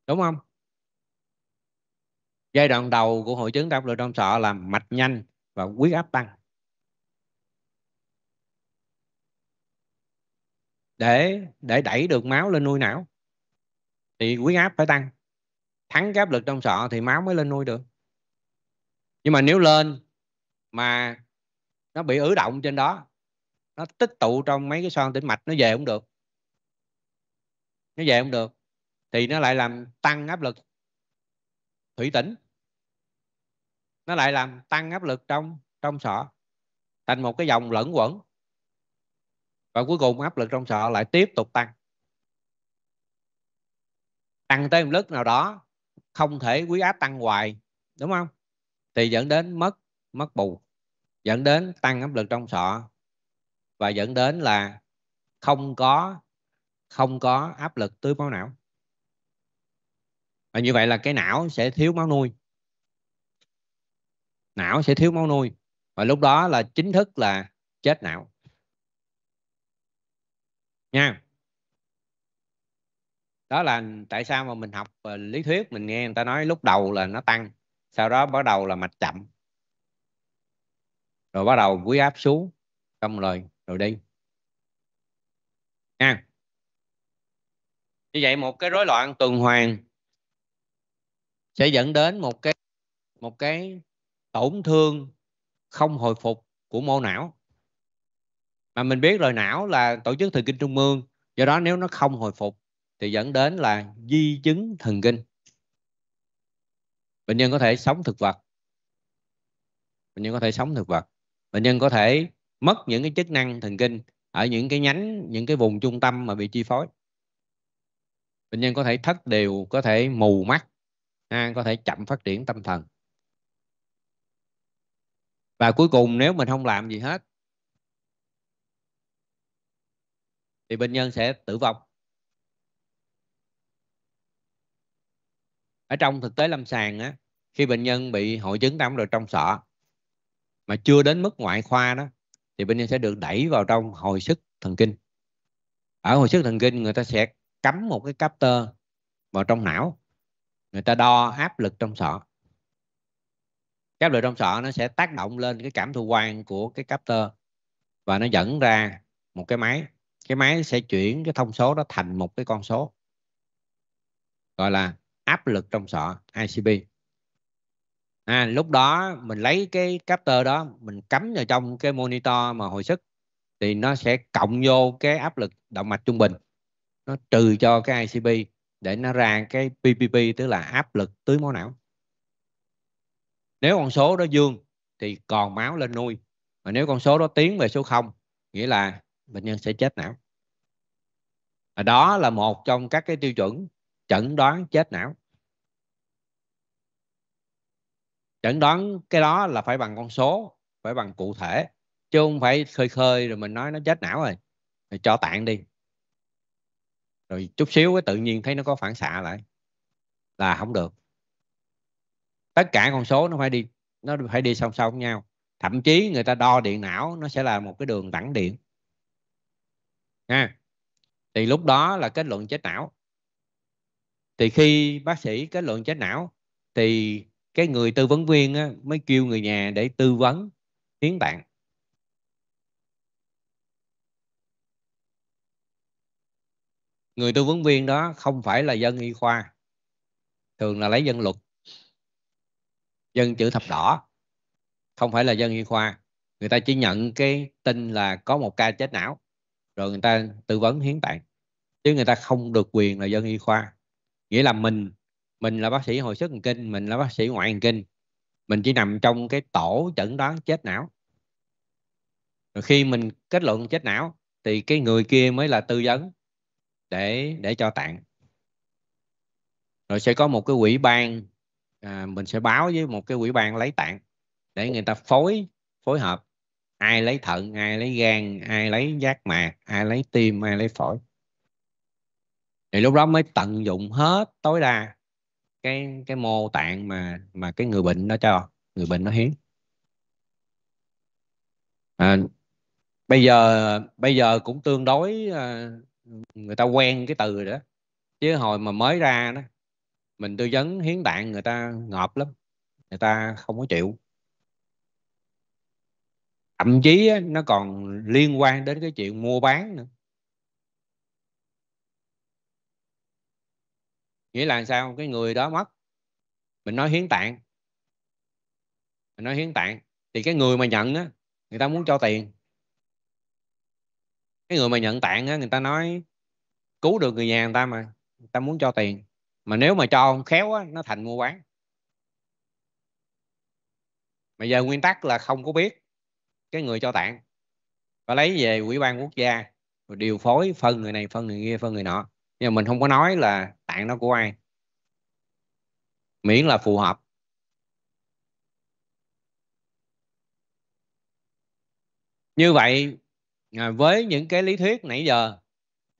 đúng không giai đoạn đầu của hội chứng tăng lực trong sọ là mạch nhanh và huyết áp tăng để để đẩy được máu lên nuôi não thì huyết áp phải tăng thắng cái áp lực trong sọ thì máu mới lên nuôi được nhưng mà nếu lên mà nó bị ứ động trên đó nó tích tụ trong mấy cái son tĩnh mạch nó về không được nó về không được thì nó lại làm tăng áp lực thủy tĩnh nó lại làm tăng áp lực trong trong sọ thành một cái dòng lẫn quẩn và cuối cùng áp lực trong sọ lại tiếp tục tăng tăng tới một lúc nào đó không thể quý áp tăng hoài đúng không thì dẫn đến mất mất bù dẫn đến tăng áp lực trong sọ và dẫn đến là không có không có áp lực tưới máu não và như vậy là cái não sẽ thiếu máu nuôi não sẽ thiếu máu nuôi và lúc đó là chính thức là chết não nha đó là tại sao mà mình học ờ, lý thuyết mình nghe người ta nói lúc đầu là nó tăng sau đó bắt đầu là mạch chậm rồi bắt đầu quý áp xuống xong lời rồi đi nha như vậy một cái rối loạn tuần hoàn sẽ dẫn đến một cái một cái tổn thương không hồi phục của mô não mà mình biết rồi não là tổ chức thần kinh trung ương do đó nếu nó không hồi phục thì dẫn đến là di chứng thần kinh bệnh nhân có thể sống thực vật bệnh nhân có thể sống thực vật bệnh nhân có thể mất những cái chức năng thần kinh ở những cái nhánh những cái vùng trung tâm mà bị chi phối bệnh nhân có thể thất điều có thể mù mắt ha, có thể chậm phát triển tâm thần và cuối cùng nếu mình không làm gì hết thì bệnh nhân sẽ tử vong ở trong thực tế lâm sàng á khi bệnh nhân bị hội chứng tăng rồi trong sọ mà chưa đến mức ngoại khoa đó thì bệnh nhân sẽ được đẩy vào trong hồi sức thần kinh ở hồi sức thần kinh người ta sẽ cắm một cái capter vào trong não người ta đo áp lực trong sọ cái áp lực trong sọ nó sẽ tác động lên cái cảm thu quan của cái capter và nó dẫn ra một cái máy cái máy sẽ chuyển cái thông số đó thành một cái con số gọi là áp lực trong sọ ICP à, lúc đó mình lấy cái capter đó mình cắm vào trong cái monitor mà hồi sức thì nó sẽ cộng vô cái áp lực động mạch trung bình nó trừ cho cái ICP để nó ra cái PPP tức là áp lực tưới máu não nếu con số đó dương thì còn máu lên nuôi mà nếu con số đó tiến về số 0 nghĩa là bệnh nhân sẽ chết não và đó là một trong các cái tiêu chuẩn chẩn đoán chết não chẩn đoán cái đó là phải bằng con số phải bằng cụ thể chứ không phải khơi khơi rồi mình nói nó chết não rồi rồi cho tạng đi rồi chút xíu cái tự nhiên thấy nó có phản xạ lại là không được tất cả con số nó phải đi nó phải đi song song với nhau thậm chí người ta đo điện não nó sẽ là một cái đường thẳng điện ha thì lúc đó là kết luận chết não thì khi bác sĩ kết luận chết não thì cái người tư vấn viên á, mới kêu người nhà để tư vấn hiến tạng người tư vấn viên đó không phải là dân y khoa thường là lấy dân luật dân chữ thập đỏ không phải là dân y khoa người ta chỉ nhận cái tin là có một ca chết não rồi người ta tư vấn hiến tạng chứ người ta không được quyền là dân y khoa nghĩa là mình mình là bác sĩ hồi sức thần kinh mình là bác sĩ ngoại thần kinh mình chỉ nằm trong cái tổ chẩn đoán chết não rồi khi mình kết luận chết não thì cái người kia mới là tư vấn để để cho tạng rồi sẽ có một cái quỹ ban à, mình sẽ báo với một cái quỹ ban lấy tạng để người ta phối phối hợp ai lấy thận ai lấy gan ai lấy giác mạc ai lấy tim ai lấy phổi thì lúc đó mới tận dụng hết tối đa cái cái mô tạng mà mà cái người bệnh nó cho người bệnh nó hiến à, bây giờ bây giờ cũng tương đối à, người ta quen cái từ đó chứ hồi mà mới ra đó mình tư vấn hiến tạng người ta ngợp lắm người ta không có chịu thậm chí nó còn liên quan đến cái chuyện mua bán nữa nghĩa là sao cái người đó mất mình nói hiến tạng mình nói hiến tạng thì cái người mà nhận á người ta muốn cho tiền cái người mà nhận tạng á người ta nói cứu được người nhà người ta mà người ta muốn cho tiền mà nếu mà cho không khéo á nó thành mua bán Bây giờ nguyên tắc là không có biết cái người cho tặng và lấy về quỹ ban quốc gia rồi điều phối phân người này phân người kia phân người nọ nhưng mà mình không có nói là tặng nó của ai miễn là phù hợp như vậy à, với những cái lý thuyết nãy giờ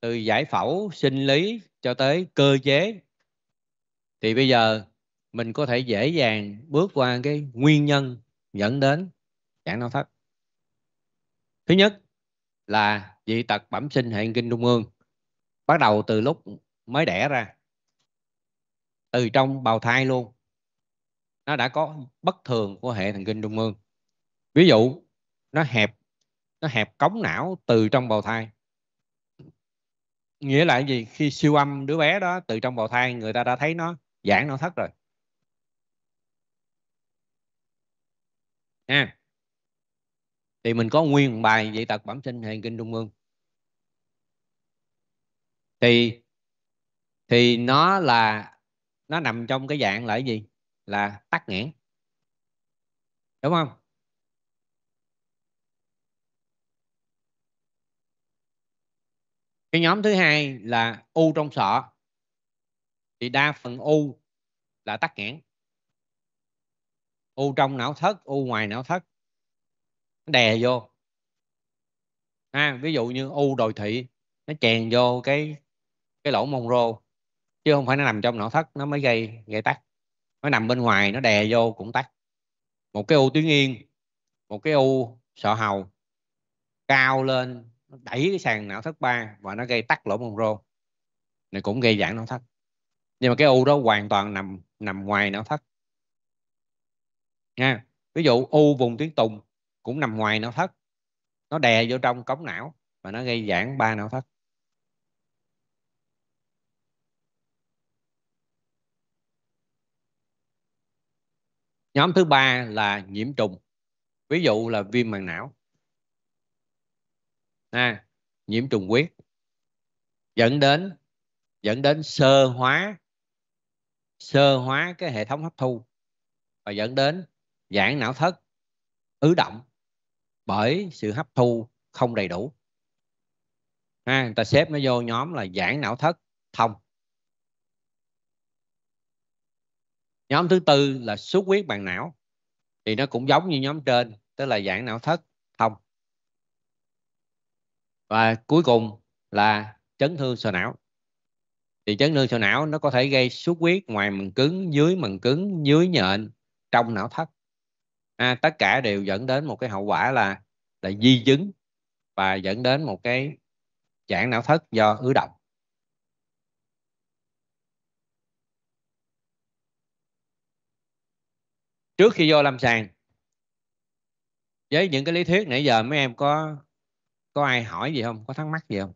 từ giải phẫu sinh lý cho tới cơ chế thì bây giờ mình có thể dễ dàng bước qua cái nguyên nhân dẫn đến giãn não thất thứ nhất là dị tật bẩm sinh hệ kinh trung ương bắt đầu từ lúc mới đẻ ra từ trong bào thai luôn nó đã có bất thường của hệ thần kinh trung ương ví dụ nó hẹp nó hẹp cống não từ trong bào thai nghĩa là gì khi siêu âm đứa bé đó từ trong bào thai người ta đã thấy nó giãn nó thất rồi nha à, thì mình có nguyên bài dị tật bẩm sinh hệ kinh trung ương thì thì nó là nó nằm trong cái dạng là cái gì là tắc nghẽn đúng không cái nhóm thứ hai là u trong sọ thì đa phần u là tắc nghẽn u trong não thất u ngoài não thất đè vô à, ví dụ như u đồi thị nó chèn vô cái cái lỗ mông rô chứ không phải nó nằm trong não thất nó mới gây gây tắc nó nằm bên ngoài nó đè vô cũng tắc một cái u tuyến yên một cái u sọ hầu cao lên đẩy cái sàn não thất ba và nó gây tắc lỗ mông rô này cũng gây giãn não thất nhưng mà cái u đó hoàn toàn nằm nằm ngoài não thất nha ví dụ u vùng tuyến tùng cũng nằm ngoài não thất nó đè vô trong cống não và nó gây giãn ba não thất nhóm thứ ba là nhiễm trùng ví dụ là viêm màng não à, nhiễm trùng huyết dẫn đến dẫn đến sơ hóa sơ hóa cái hệ thống hấp thu và dẫn đến giãn não thất ứ động bởi sự hấp thu không đầy đủ ha, người ta xếp nó vô nhóm là giãn não thất thông nhóm thứ tư là xuất huyết bằng não thì nó cũng giống như nhóm trên tức là giãn não thất thông và cuối cùng là chấn thương sọ não thì chấn thương sọ não nó có thể gây xuất huyết ngoài màng cứng dưới màng cứng dưới nhện trong não thất à, tất cả đều dẫn đến một cái hậu quả là là di chứng và dẫn đến một cái giãn não thất do ứ động trước khi vô lâm sàng với những cái lý thuyết nãy giờ mấy em có có ai hỏi gì không có thắc mắc gì không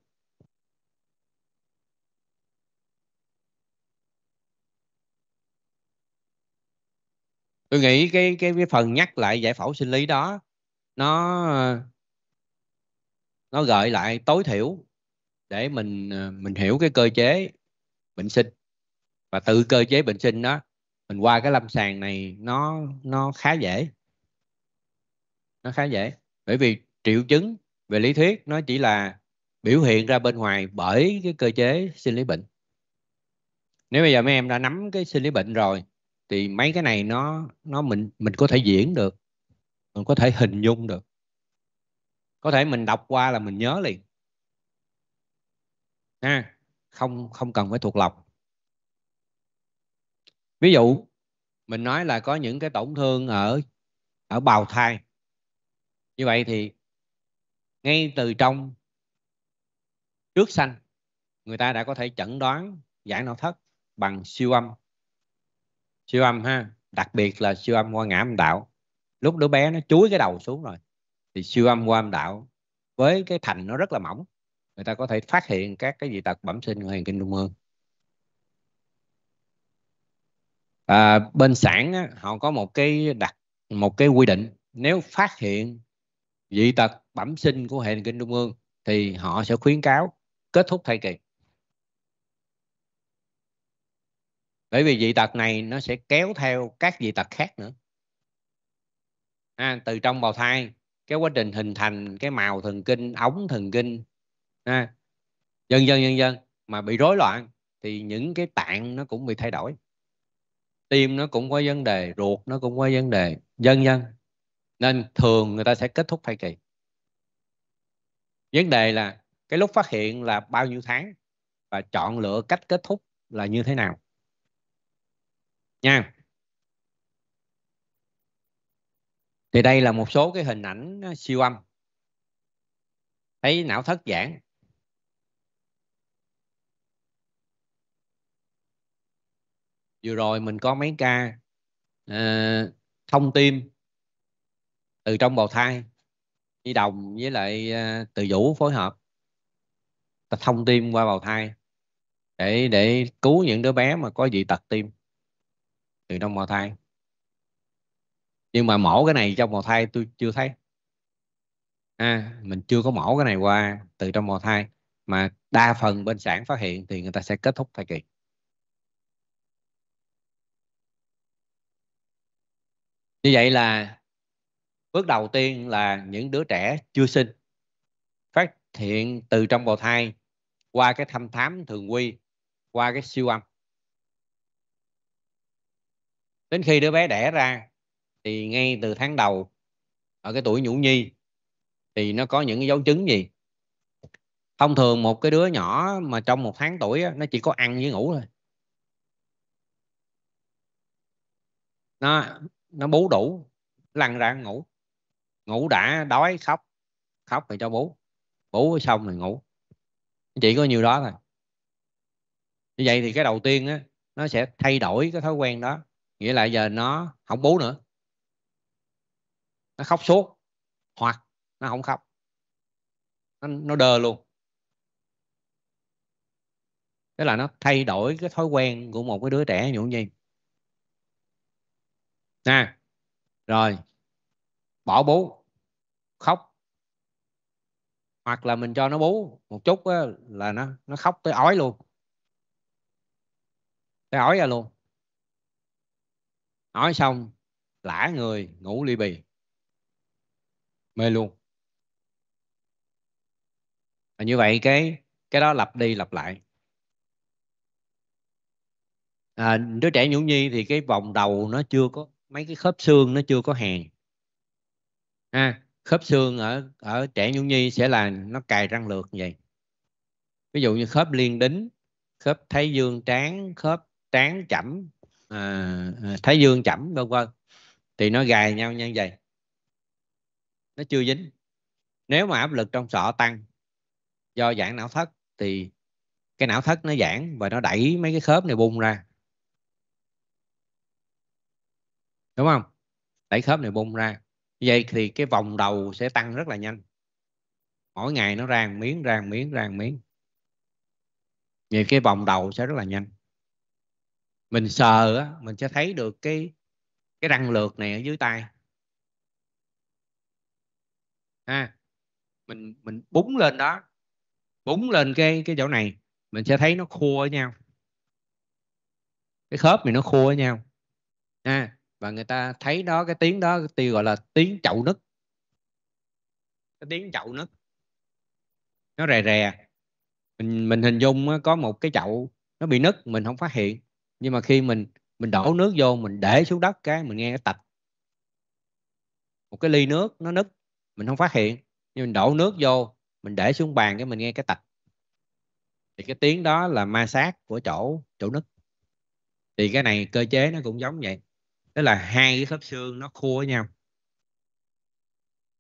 tôi nghĩ cái cái cái phần nhắc lại giải phẫu sinh lý đó nó nó gợi lại tối thiểu để mình ờ, mình hiểu cái cơ chế bệnh sinh và từ cơ chế bệnh sinh đó mình qua cái lâm sàng này nó nó khá dễ nó khá dễ bởi vì triệu chứng về lý thuyết nó chỉ là biểu hiện ra bên ngoài bởi cái cơ chế sinh lý bệnh nếu bây giờ mấy em đã nắm cái sinh lý bệnh rồi thì mấy cái này nó nó mình mình có thể diễn được mình có thể hình dung được có thể mình đọc qua là mình nhớ liền ha không không cần phải thuộc lòng ví dụ mình nói là có những cái tổn thương ở ở bào thai như vậy thì ngay từ trong trước sanh người ta đã có thể chẩn đoán giải não thất bằng siêu âm siêu âm ha đặc biệt là siêu âm qua ngã âm đạo lúc đứa bé nó chuối cái đầu xuống rồi thì siêu âm qua âm đạo với cái thành nó rất là mỏng người ta có thể phát hiện các cái dị tật bẩm sinh của hàng kinh trung ương à, bên sản á, họ có một cái đặt một cái quy định nếu phát hiện dị tật bẩm sinh của hệ kinh trung ương thì họ sẽ khuyến cáo kết thúc thai kỳ bởi vì dị tật này nó sẽ kéo theo các dị tật khác nữa à, từ trong bào thai cái quá trình hình thành cái màu thần kinh ống thần kinh à, dần dần dần dần mà bị rối loạn thì những cái tạng nó cũng bị thay đổi tim nó cũng có vấn đề ruột nó cũng có vấn đề dần dần nên thường người ta sẽ kết thúc thai kỳ vấn đề là cái lúc phát hiện là bao nhiêu tháng và chọn lựa cách kết thúc là như thế nào nha thì đây là một số cái hình ảnh ờ, siêu âm thấy não thất giãn vừa rồi mình có mấy ca uh, thông tim từ trong bào thai đi đồng với lại uh, từ vũ phối hợp thông tim qua bào thai để để cứu những đứa bé mà có dị tật tim từ trong bào thai nhưng mà mổ cái này trong bào thai tôi chưa thấy à, mình chưa có mổ cái này qua từ trong bào thai mà đa phần bên sản phát hiện thì người ta sẽ kết thúc thai kỳ như vậy là bước đầu tiên là những đứa trẻ chưa sinh phát hiện từ trong bào thai qua cái thăm thám thường quy qua cái siêu âm đến khi đứa bé đẻ ra thì ngay từ tháng đầu ở cái tuổi nhũ nhi thì nó có những cái dấu chứng gì thông thường một cái đứa nhỏ mà trong một tháng tuổi nó chỉ có ăn với ngủ thôi nó nó bú đủ lăn ra ngủ ngủ đã đói khóc khóc thì cho bú bú xong rồi ngủ chỉ có nhiều đó thôi như vậy thì cái đầu tiên á, nó sẽ thay đổi cái thói quen đó nghĩa là giờ nó không bú nữa nó khóc suốt hoặc nó không khóc nó, nó đơ luôn tức là nó thay đổi cái thói quen của một cái đứa trẻ nhũ nhi nè rồi bỏ bú khóc hoặc là mình cho nó bú một chút á, là nó nó khóc tới ói luôn tới ói ra luôn nói xong lả người ngủ ly bì mê luôn và như vậy cái cái đó lặp đi lặp lại à, đứa trẻ nhũ nhi thì cái vòng đầu nó chưa có mấy cái khớp xương nó chưa có hàn ha à, khớp xương ở ở trẻ nhũ nhi sẽ là nó cài răng lược như vậy ví dụ như khớp liên đính khớp thái dương trán khớp trán chẩm à, thái dương chẩm vân vân thì nó gài dạ. nhau như vậy nó chưa dính nếu mà áp lực trong sọ tăng do giãn não thất thì cái não thất nó giãn và nó đẩy mấy cái khớp này bung ra đúng không đẩy khớp này bung ra vậy thì cái vòng đầu sẽ tăng rất là nhanh mỗi ngày nó rang miếng rang miếng rang miếng vậy cái vòng đầu sẽ rất là nhanh mình sờ á mình sẽ thấy được cái cái răng lược này ở dưới tay ha mình mình búng lên đó búng lên cái cái chỗ này mình sẽ thấy nó khô với nhau cái khớp này nó khô với nhau ha và người ta thấy đó cái tiếng đó cái gọi là tiếng chậu nứt cái tiếng chậu nứt nó rè rè mình mình hình dung có một cái chậu nó bị nứt mình không phát hiện nhưng mà khi mình mình đổ nước vô mình để xuống đất cái mình nghe cái tạch một cái ly nước nó nứt mình không phát hiện nhưng mình đổ nước vô mình để xuống bàn cái mình nghe cái tạch thì cái tiếng đó là ma sát của chỗ chỗ nứt thì cái này cơ chế nó cũng giống vậy tức là hai cái khớp xương nó khua với nhau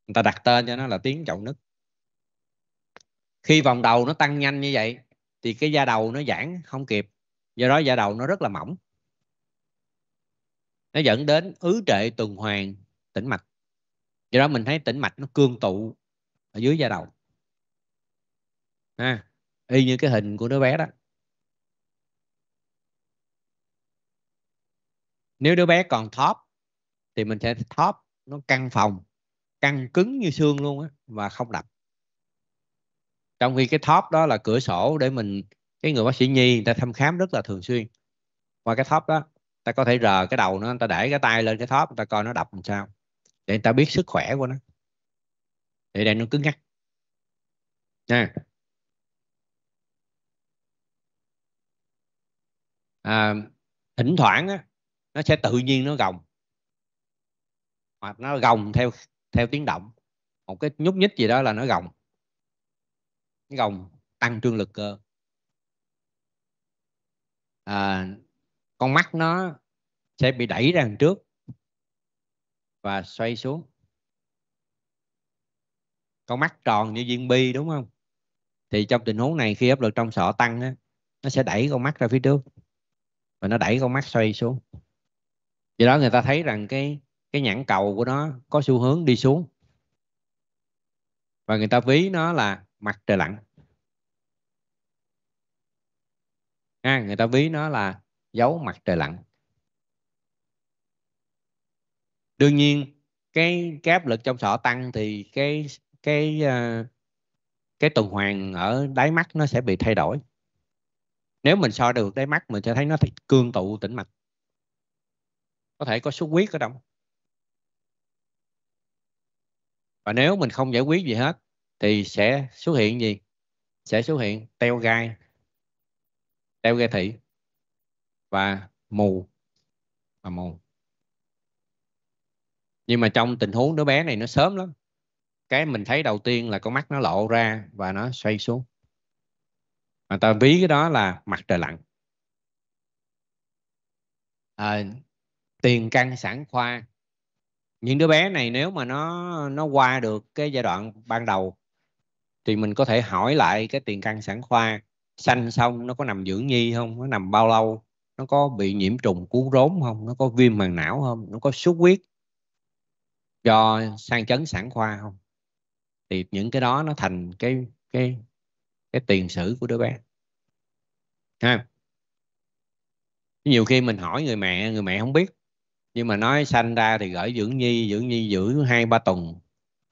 người ta đặt tên cho nó là tiếng chậu nứt khi vòng đầu nó tăng nhanh như vậy thì cái da đầu nó giãn không kịp do đó da đầu nó rất là mỏng nó dẫn đến ứ trệ tuần hoàn tĩnh mạch do đó mình thấy tĩnh mạch nó cương tụ ở dưới da đầu ha y như cái hình của đứa bé đó nếu đứa bé còn thóp thì mình sẽ thóp nó căng phòng căng cứng như xương luôn á và không đập trong khi cái thóp đó là cửa sổ để mình cái người bác sĩ nhi người ta thăm khám rất là thường xuyên qua cái thóp đó ta có thể rờ cái đầu nó người ta để cái tay lên cái thóp người ta coi nó đập làm sao để người ta biết sức khỏe của nó để đây nó cứng ngắc nha à, thỉnh thoảng á, nó sẽ tự nhiên nó gồng hoặc nó gồng theo theo tiếng động một cái nhúc nhích gì đó là nó gồng nó gồng tăng trương lực cơ à, con mắt nó sẽ bị đẩy ra đằng trước và xoay xuống con mắt tròn như viên bi đúng không thì trong tình huống này khi áp lực trong sọ tăng á, nó sẽ đẩy con mắt ra phía trước và nó đẩy con mắt xoay xuống do đó người ta thấy rằng cái cái nhãn cầu của nó có xu hướng đi xuống và người ta ví nó là mặt trời lặn à, người ta ví nó là dấu mặt trời lặn đương nhiên cái áp lực trong sọ tăng thì cái cái ờ, cái tuần hoàn ở đáy mắt nó sẽ bị thay đổi nếu mình soi được đáy mắt mình sẽ thấy nó thì cương tụ tĩnh mạch có thể có xuất huyết ở đâu và nếu mình không giải quyết gì hết thì sẽ xuất hiện gì sẽ xuất hiện teo gai đeo ghê thị và mù và mù nhưng mà trong tình huống đứa bé này nó sớm lắm cái mình thấy đầu tiên là con mắt nó lộ ra và nó xoay xuống mà ta ví cái đó là mặt trời lặn à, tiền căn sản khoa những đứa bé này nếu mà nó nó qua được cái giai đoạn ban đầu thì mình có thể hỏi lại cái tiền căn sản khoa sanh xong nó có nằm dưỡng nhi không nó nằm bao lâu nó có bị nhiễm trùng cuốn rốn không nó có viêm màng não không nó có xuất huyết do sang chấn sản khoa không thì những cái đó nó thành cái cái cái tiền sử của đứa bé ha nhiều khi mình hỏi người mẹ người mẹ không biết nhưng mà nói sanh ra thì gửi dưỡng nhi dưỡng nhi giữ hai ba tuần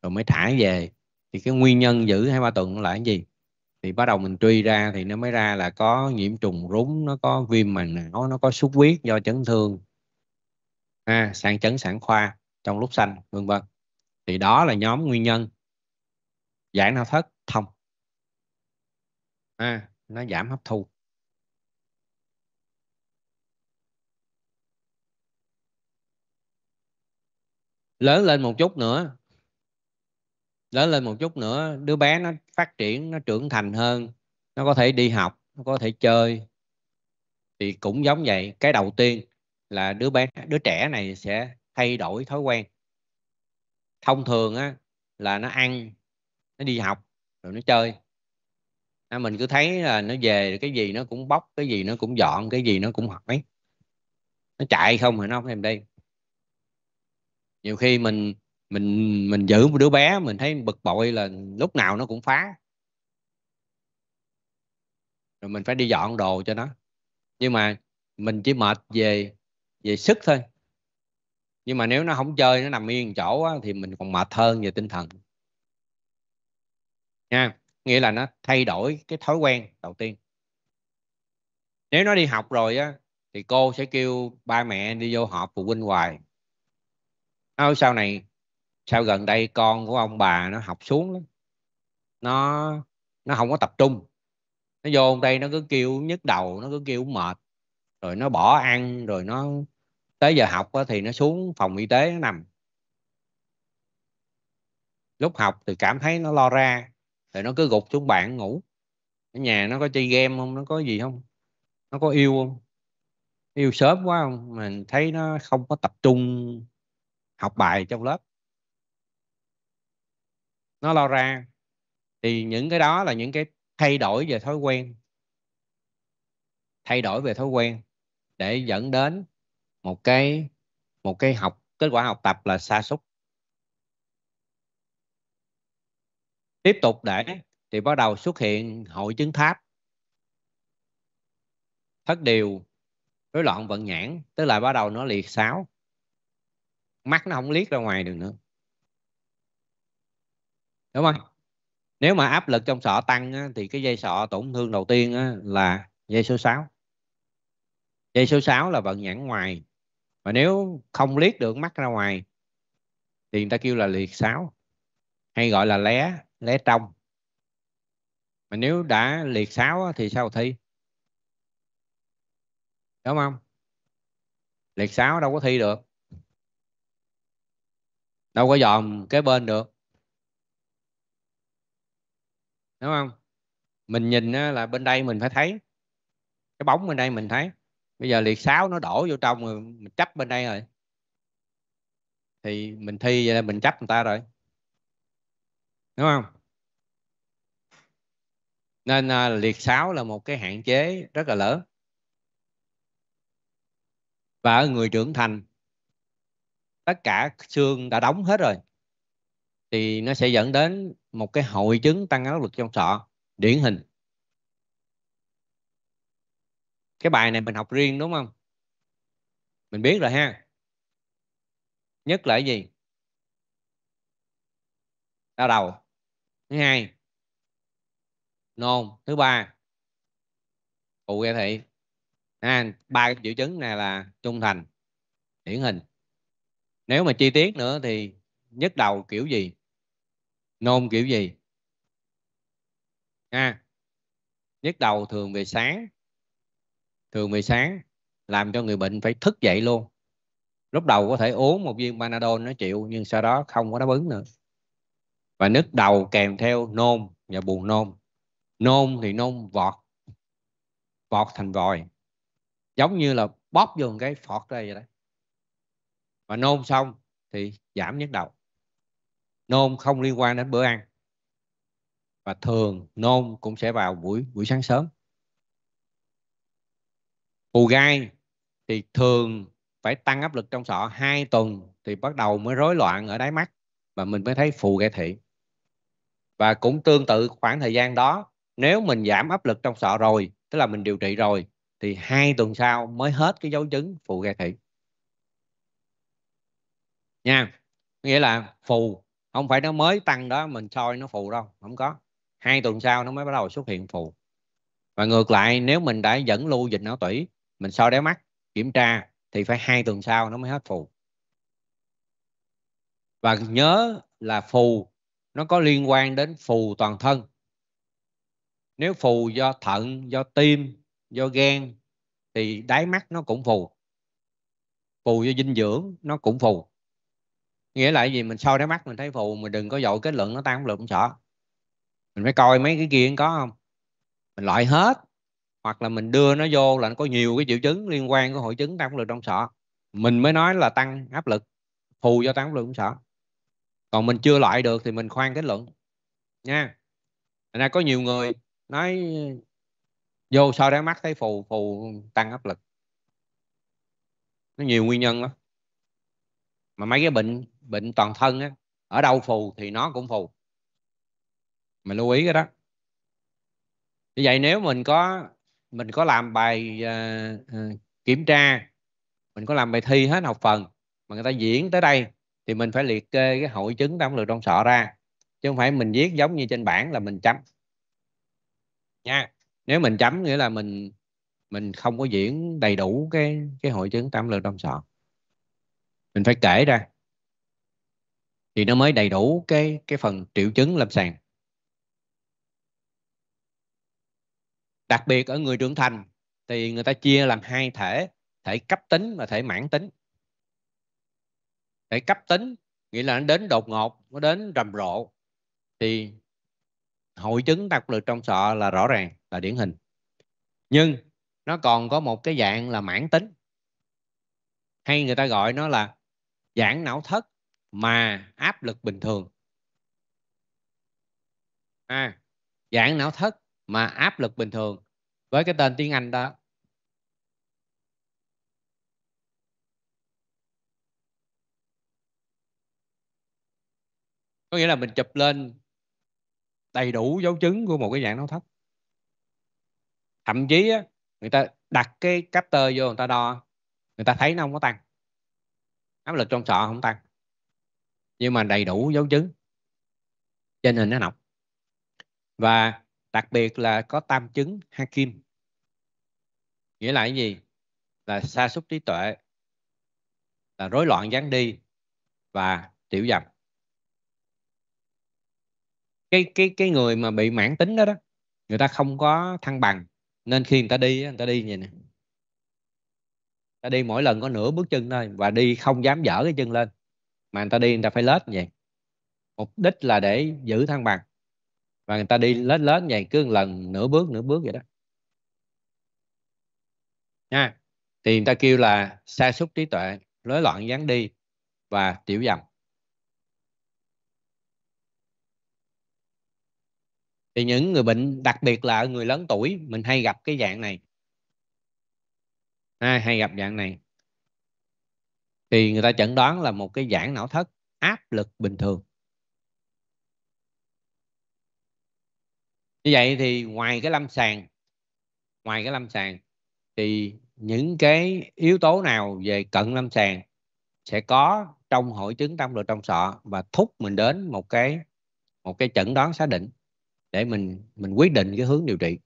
rồi mới thả về thì cái nguyên nhân giữ hai ba tuần là cái gì thì bắt đầu mình truy ra thì nó mới ra là có nhiễm trùng rúng nó có viêm màng não nó có xuất huyết do chấn thương ha, sang chấn sản khoa trong lúc sanh vân vân thì đó là nhóm nguyên nhân giải não thất thông ha, nó giảm hấp thu lớn lên một chút nữa lớn lên một chút nữa đứa bé nó phát triển nó trưởng thành hơn nó có thể đi học nó có thể chơi thì cũng giống vậy cái đầu tiên là đứa bé đứa trẻ này sẽ thay đổi thói quen thông thường á là nó ăn nó đi học rồi nó chơi à, mình cứ thấy là nó về cái gì nó cũng bóc cái gì nó cũng dọn cái gì nó cũng hỏi nó chạy không thì nó không thèm đi nhiều khi mình mình mình giữ một đứa bé mình thấy bực bội là lúc nào nó cũng phá rồi mình phải đi dọn đồ cho nó nhưng mà mình chỉ mệt về về sức thôi nhưng mà nếu nó không chơi nó nằm yên chỗ á, thì mình còn mệt hơn về tinh thần nha nghĩa là nó thay đổi cái thói quen đầu tiên nếu nó đi học rồi á thì cô sẽ kêu ba mẹ đi vô họp phụ huynh hoài sau này sao gần đây con của ông bà nó học xuống lắm nó nó không có tập trung nó vô đây nó cứ kêu nhức đầu nó cứ kêu mệt rồi nó bỏ ăn rồi nó tới giờ học thì nó xuống phòng y tế nó nằm lúc học thì cảm thấy nó lo ra rồi nó cứ gục xuống bàn ngủ ở nhà nó có chơi game không nó có gì không nó có yêu không yêu sớm quá không mình thấy nó không có tập trung học bài trong lớp nó lo ra thì những cái đó là những cái thay đổi về thói quen thay đổi về thói quen để dẫn đến một cái một cái học kết quả học tập là sa sút tiếp tục để thì bắt đầu xuất hiện hội chứng tháp thất điều rối loạn vận nhãn tức là bắt đầu nó liệt sáo mắt nó không liếc ra ngoài được nữa đúng không nếu mà áp lực trong sọ tăng á, thì cái dây sọ tổn thương đầu tiên á, là dây số 6 dây số 6 là vận nhãn ngoài mà nếu không liếc được mắt ra ngoài thì người ta kêu là liệt 6 hay gọi là lé lé trong mà nếu đã liệt 6 thì sao thi đúng không liệt 6 đâu có thi được đâu có dòm cái bên được đúng không mình nhìn là bên đây mình phải thấy cái bóng bên đây mình thấy bây giờ liệt sáu nó đổ vô trong rồi mình chấp bên đây rồi thì mình thi vậy là mình chấp người ta rồi đúng không nên à, liệt sáu là một cái hạn chế rất là lớn và ở người trưởng thành tất cả xương đã đóng hết rồi thì nó sẽ dẫn đến một cái hội chứng tăng áp lực trong sọ điển hình cái bài này mình học riêng đúng không mình biết rồi ha nhất là cái gì đau đầu thứ hai nôn thứ ba phụ gia thị à, ba cái triệu chứng này là trung thành điển hình nếu mà chi tiết nữa thì nhức đầu kiểu gì nôn kiểu gì ha à, nhức đầu thường về sáng thường về sáng làm cho người bệnh phải thức dậy luôn lúc đầu có thể uống một viên panadol nó chịu nhưng sau đó không có đáp ứng nữa và nhức đầu kèm theo nôn và buồn nôn nôn thì nôn vọt vọt thành vòi giống như là bóp vô một cái phọt ra vậy đó và nôn xong thì giảm nhức đầu nôn không liên quan đến bữa ăn và thường nôn cũng sẽ vào buổi buổi sáng sớm phù gai thì thường phải tăng áp lực trong sọ hai tuần thì bắt đầu mới rối loạn ở đáy mắt và mình mới thấy phù gai thị và cũng tương tự khoảng thời gian đó nếu mình giảm áp lực trong sọ rồi tức là mình điều trị rồi thì hai tuần sau mới hết cái dấu chứng phù gai thị nha nghĩa là phù không phải nó mới tăng đó mình soi nó phù đâu không có hai tuần sau nó mới bắt đầu xuất hiện phù và ngược lại nếu mình đã dẫn lưu dịch não tủy mình soi đáy mắt kiểm tra thì phải hai tuần sau nó mới hết phù và nhớ là phù nó có liên quan đến phù toàn thân nếu phù do thận do tim do gan thì đáy mắt nó cũng phù phù do dinh dưỡng nó cũng phù nghĩa là gì mình soi đáy mắt mình thấy phù mình đừng có dội kết luận nó tan không lực không sợ mình phải coi mấy cái kia có không mình loại hết hoặc là mình đưa nó vô là nó có nhiều cái triệu chứng liên quan của hội chứng tăng áp lực trong sợ mình mới nói là tăng áp lực phù do tăng áp lực trong sợ còn mình chưa loại được thì mình khoan kết luận nha Thành ra có nhiều người nói vô sau đáy mắt thấy phù phù tăng áp lực nó nhiều nguyên nhân lắm mà mấy cái bệnh bệnh toàn thân á, ở đâu phù thì nó cũng phù mình lưu ý cái đó như vậy nếu mình có mình có làm bài uh, uh, kiểm tra mình có làm bài thi hết học phần mà người ta diễn tới đây thì mình phải liệt kê cái hội chứng tâm lực trong sọ ra chứ không phải mình viết giống như trên bảng là mình chấm nha nếu mình chấm nghĩa là mình mình không có diễn đầy đủ cái cái hội chứng tâm lực trong sọ mình phải kể ra thì nó mới đầy đủ cái cái phần triệu chứng lâm sàng đặc biệt ở người trưởng thành thì người ta chia làm hai thể thể cấp tính và thể mãn tính thể cấp tính nghĩa là nó đến đột ngột nó đến rầm rộ thì hội chứng đặc lực trong sọ là rõ ràng là điển hình nhưng nó còn có một cái dạng là mãn tính hay người ta gọi nó là giãn não thất mà áp lực bình thường à, giãn não thất mà áp lực bình thường với cái tên tiếng Anh đó có nghĩa là mình chụp lên đầy đủ dấu chứng của một cái dạng não thất thậm chí á, người ta đặt cái capter vô người ta đo người ta thấy nó không có tăng áp lực trong sọ không tăng nhưng mà đầy đủ dấu chứng trên hình nó học và đặc biệt là có tam chứng Hakim nghĩa là cái gì là sa sút trí tuệ là rối loạn dán đi và tiểu dầm cái cái cái người mà bị mãn tính đó đó người ta không có thăng bằng nên khi người ta đi người ta đi vậy nè ta đi mỗi lần có nửa bước chân thôi và đi không dám dở cái chân lên mà người ta đi người ta phải lết như vậy mục đích là để giữ thăng bằng và người ta đi lết lết như vậy cứ một lần nửa bước nửa bước vậy đó nha thì người ta kêu là sa sút trí tuệ rối loạn dáng đi và tiểu dầm thì những người bệnh đặc biệt là người lớn tuổi mình hay gặp cái dạng này à, hay gặp dạng này thì người ta chẩn đoán là một cái giãn não thất áp lực bình thường như vậy thì ngoài cái lâm sàng ngoài cái lâm sàng thì những cái yếu tố nào về cận lâm sàng sẽ có trong hội chứng tâm lực trong sọ và thúc mình đến một cái một cái chẩn đoán xác định để mình mình quyết định cái hướng điều trị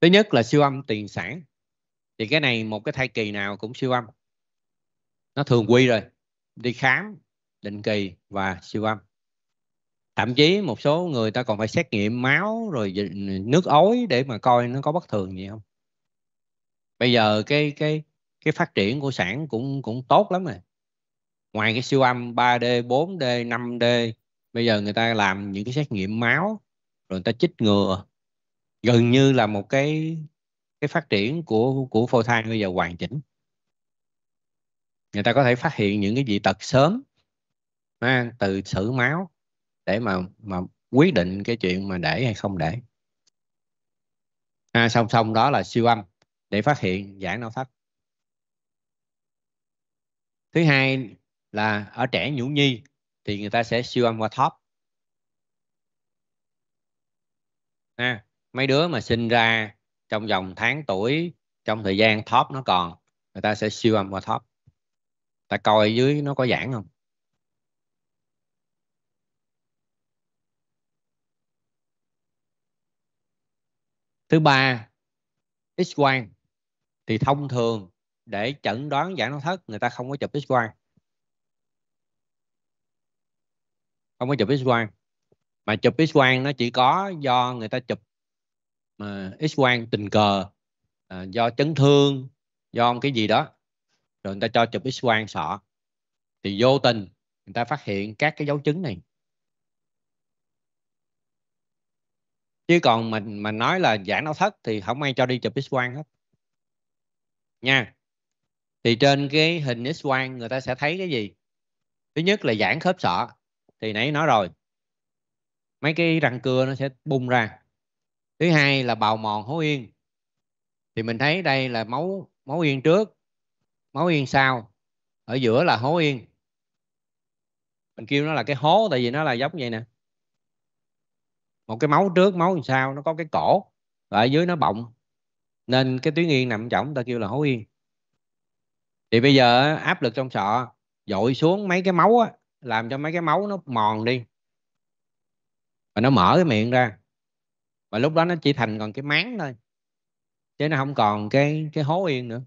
thứ nhất là siêu âm tiền sản thì cái này một cái thai kỳ nào cũng siêu âm nó thường quy rồi đi khám định kỳ và siêu âm thậm chí một số người ta còn phải xét nghiệm máu rồi nước ối để mà coi nó có bất thường gì không bây giờ cái cái cái phát triển của sản cũng cũng tốt lắm rồi ngoài cái siêu âm 3D 4D 5D bây giờ người ta làm những cái xét nghiệm máu rồi người ta chích ngừa gần như là một cái cái phát triển của của phôi thai bây giờ hoàn chỉnh người ta có thể phát hiện những cái dị tật sớm ha, từ xử máu để mà mà quyết định cái chuyện mà để hay không để ha, song song đó là siêu âm để phát hiện giãn não thất thứ hai là ở trẻ nhũ nhi thì người ta sẽ siêu âm qua thóp ha, mấy đứa mà sinh ra trong vòng tháng tuổi trong thời gian thóp nó còn người ta sẽ siêu âm qua thóp, ta coi dưới nó có giãn không thứ ba x quang thì thông thường để chẩn đoán giãn nội thất người ta không có chụp x quang không có chụp x quang mà chụp x quang nó chỉ có do người ta chụp mà ờ, x quang tình cờ à, do chấn thương do cái gì đó rồi người ta cho chụp x quang sọ thì vô tình người ta phát hiện các cái dấu chứng này chứ còn mình mà nói là giãn não thất thì không ai cho đi chụp x quang hết nha thì trên cái hình x quang người ta sẽ thấy cái gì thứ nhất là giãn khớp sọ thì nãy nói rồi mấy cái răng cưa nó sẽ bung ra thứ hai là bào mòn hố yên thì mình thấy đây là máu máu yên trước máu yên sau ở giữa là hố yên mình kêu nó là cái hố tại vì nó là giống vậy nè một cái máu trước máu sau nó có cái cổ và ở dưới nó bọng nên cái tuyến yên nằm trọng ta kêu là hố yên thì bây giờ áp lực trong sọ dội xuống mấy cái máu á làm cho mấy cái máu nó mòn đi và nó mở cái miệng ra và lúc đó nó chỉ thành còn cái máng thôi chứ nó không còn cái cái hố yên nữa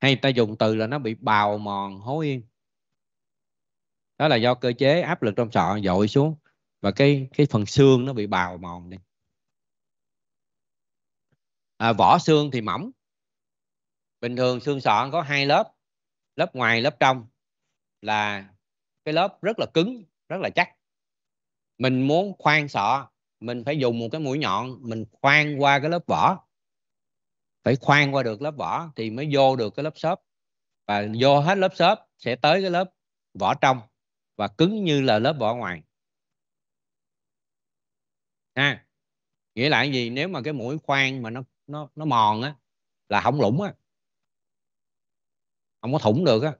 hay ta dùng từ là nó bị bào mòn hố yên đó là do cơ chế áp lực trong sọ dội xuống và cái cái phần xương nó bị bào mòn đi à, vỏ xương thì mỏng bình thường xương sọ có hai lớp lớp ngoài lớp trong là cái lớp rất là cứng rất là chắc mình muốn khoan sọ mình phải dùng một cái mũi nhọn mình khoan qua cái lớp vỏ phải khoan qua được lớp vỏ thì mới vô được cái lớp xốp và vô hết lớp xốp sẽ tới cái lớp vỏ trong và cứng như là lớp vỏ ngoài ha nghĩa là cái gì nếu mà cái mũi khoan mà nó nó nó mòn á là không lủng á không có thủng được á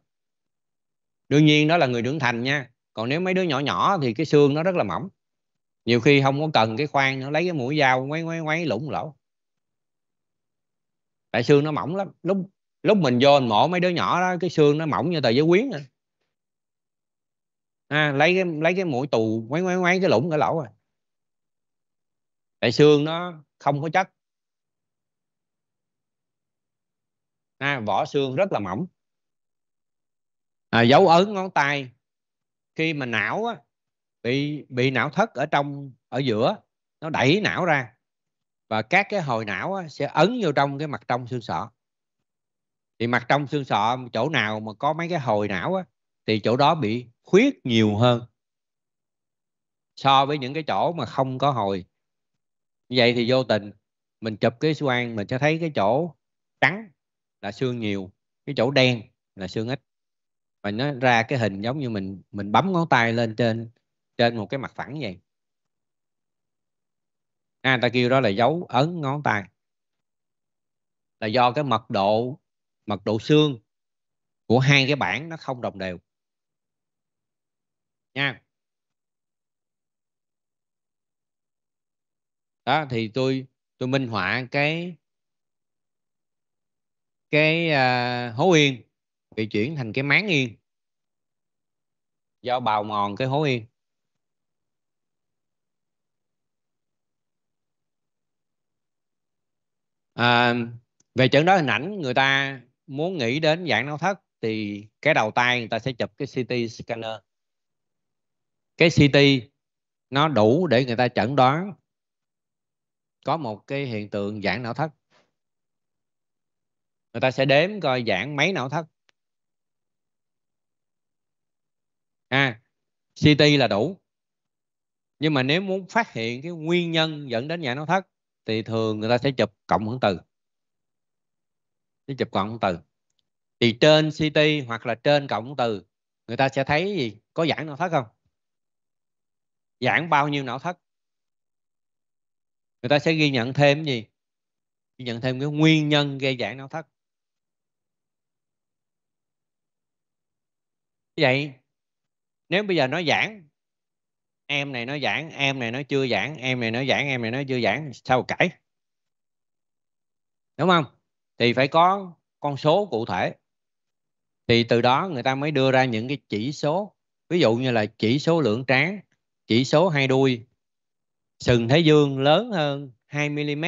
đương nhiên đó là người trưởng thành nha còn nếu mấy đứa nhỏ nhỏ thì cái xương nó rất là mỏng nhiều khi không có cần cái khoan nó lấy cái mũi dao ngoáy ngoáy ngoáy lủng lỗ tại xương nó mỏng lắm lúc lúc mình vô mình mổ mấy đứa nhỏ đó cái xương nó mỏng như tờ giấy quyến rồi à, lấy cái lấy cái mũi tù ngoáy ngoáy ngoáy cái lủng cái lỗ rồi à. tại xương nó không có chất à, vỏ xương rất là mỏng à, dấu ấn ngón tay khi mà não á, bị bị não thất ở trong ở giữa nó đẩy não ra và các cái hồi não á, sẽ ấn vô trong cái mặt trong xương sọ thì mặt trong xương sọ chỗ nào mà có mấy cái hồi não á, thì chỗ đó bị khuyết nhiều hơn so với những cái chỗ mà không có hồi như vậy thì vô tình mình chụp cái xương mình sẽ thấy cái chỗ trắng là xương nhiều cái chỗ đen là xương ít và nó ra cái hình giống như mình mình bấm ngón tay lên trên trên một cái mặt phẳng vậy à, ta kêu đó là dấu ấn ngón tay là do cái mật độ mật độ xương của hai cái bảng nó không đồng đều nha đó thì tôi tôi minh họa cái cái uh, hố yên bị chuyển thành cái máng yên do bào mòn cái hố yên à, về chẩn đoán hình ảnh người ta muốn nghĩ đến dạng não thất thì cái đầu tay người ta sẽ chụp cái CT scanner cái CT nó đủ để người ta chẩn đoán có một cái hiện tượng giãn não thất người ta sẽ đếm coi giãn mấy não thất à, CT là đủ nhưng mà nếu muốn phát hiện cái nguyên nhân dẫn đến nhà nó thất thì thường người ta sẽ chụp cộng hưởng từ sẽ chụp cộng hưởng từ thì trên CT hoặc là trên cộng hưởng từ người ta sẽ thấy gì có giãn não thất không giãn bao nhiêu não thất người ta sẽ ghi nhận thêm gì ghi nhận thêm cái nguyên nhân gây giãn não thất vậy nếu bây giờ nó giảng em này nó giảng em này nó chưa giảng em này nó giảng em này nó chưa giảng sao cãi đúng không thì phải có con số cụ thể thì từ đó người ta mới đưa ra những cái chỉ số ví dụ như là chỉ số lượng trán chỉ số hai đuôi sừng thái dương lớn hơn 2 mm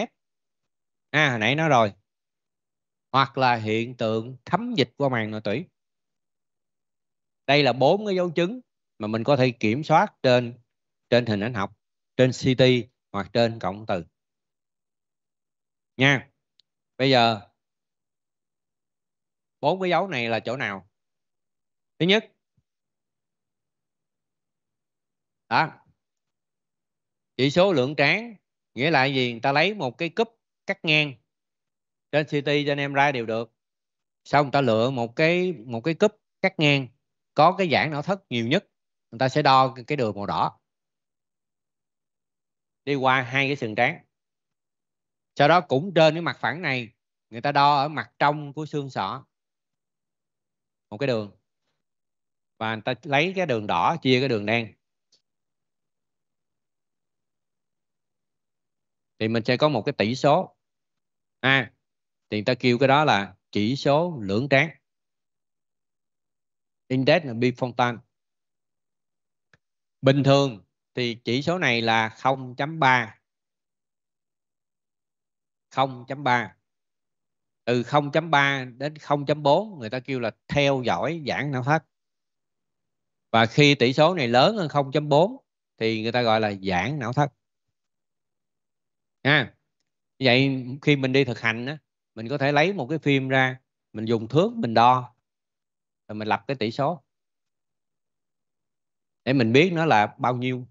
à hồi nãy nói rồi hoặc là hiện tượng thấm dịch qua màng nội tủy đây là bốn cái dấu chứng mà mình có thể kiểm soát trên trên hình ảnh học trên CT hoặc trên cộng từ nha bây giờ bốn cái dấu này là chỗ nào thứ nhất đó chỉ số lượng tráng nghĩa là gì người ta lấy một cái cúp cắt ngang trên CT trên em ra đều được xong người ta lựa một cái một cái cúp cắt ngang có cái giãn não thất nhiều nhất người ta sẽ đo cái đường màu đỏ đi qua hai cái sườn trán sau đó cũng trên cái mặt phẳng này người ta đo ở mặt trong của xương sọ một cái đường và người ta lấy cái đường đỏ chia cái đường đen thì mình sẽ có một cái tỷ số a à, thì người ta kêu cái đó là chỉ số lưỡng trán index là bifontan Bình thường thì chỉ số này là 0.3. 0.3. Từ 0.3 đến 0.4 người ta kêu là theo dõi giãn não thất. Và khi tỷ số này lớn hơn 0.4 thì người ta gọi là giãn não thất. À, vậy khi mình đi thực hành á, mình có thể lấy một cái phim ra, mình dùng thước mình đo rồi mình lập cái tỷ số để mình biết nó là bao nhiêu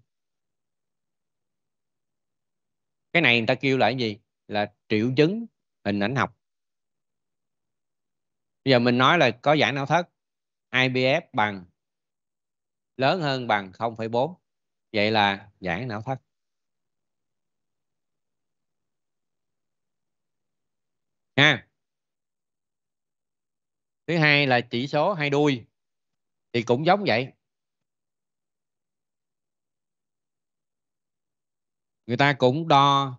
cái này người ta kêu là cái gì là triệu chứng hình ảnh học bây giờ mình nói là có giải não thất IBF bằng lớn hơn bằng 0,4 vậy là giải não thất ha thứ hai là chỉ số hai đuôi thì cũng giống vậy người ta cũng đo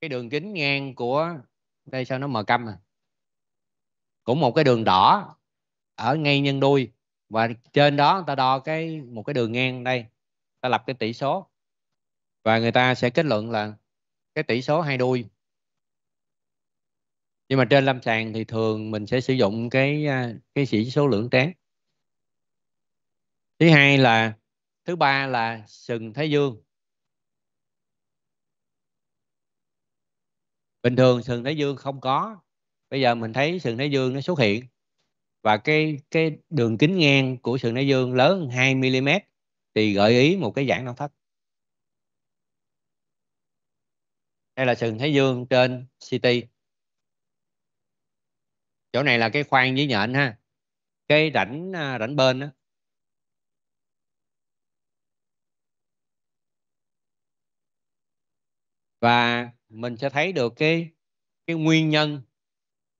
cái đường kính ngang của đây sao nó mờ câm à cũng một cái đường đỏ ở ngay nhân đuôi và trên đó người ta đo cái một cái đường ngang đây ta lập cái tỷ số và người ta sẽ kết luận là cái tỷ số hai đuôi nhưng mà trên lâm sàng thì thường mình sẽ sử dụng cái à, cái chỉ số lượng trán thứ hai là thứ ba là sừng thái dương bình thường sừng thái dương không có bây giờ mình thấy sừng thái dương nó xuất hiện và cái cái đường kính ngang của sừng thái dương lớn hơn 2 mm thì gợi ý một cái dạng não thất đây là sừng thái dương trên CT chỗ này là cái khoang dưới nhện ha cái rãnh à, rãnh bên đó và mình sẽ thấy được cái cái nguyên nhân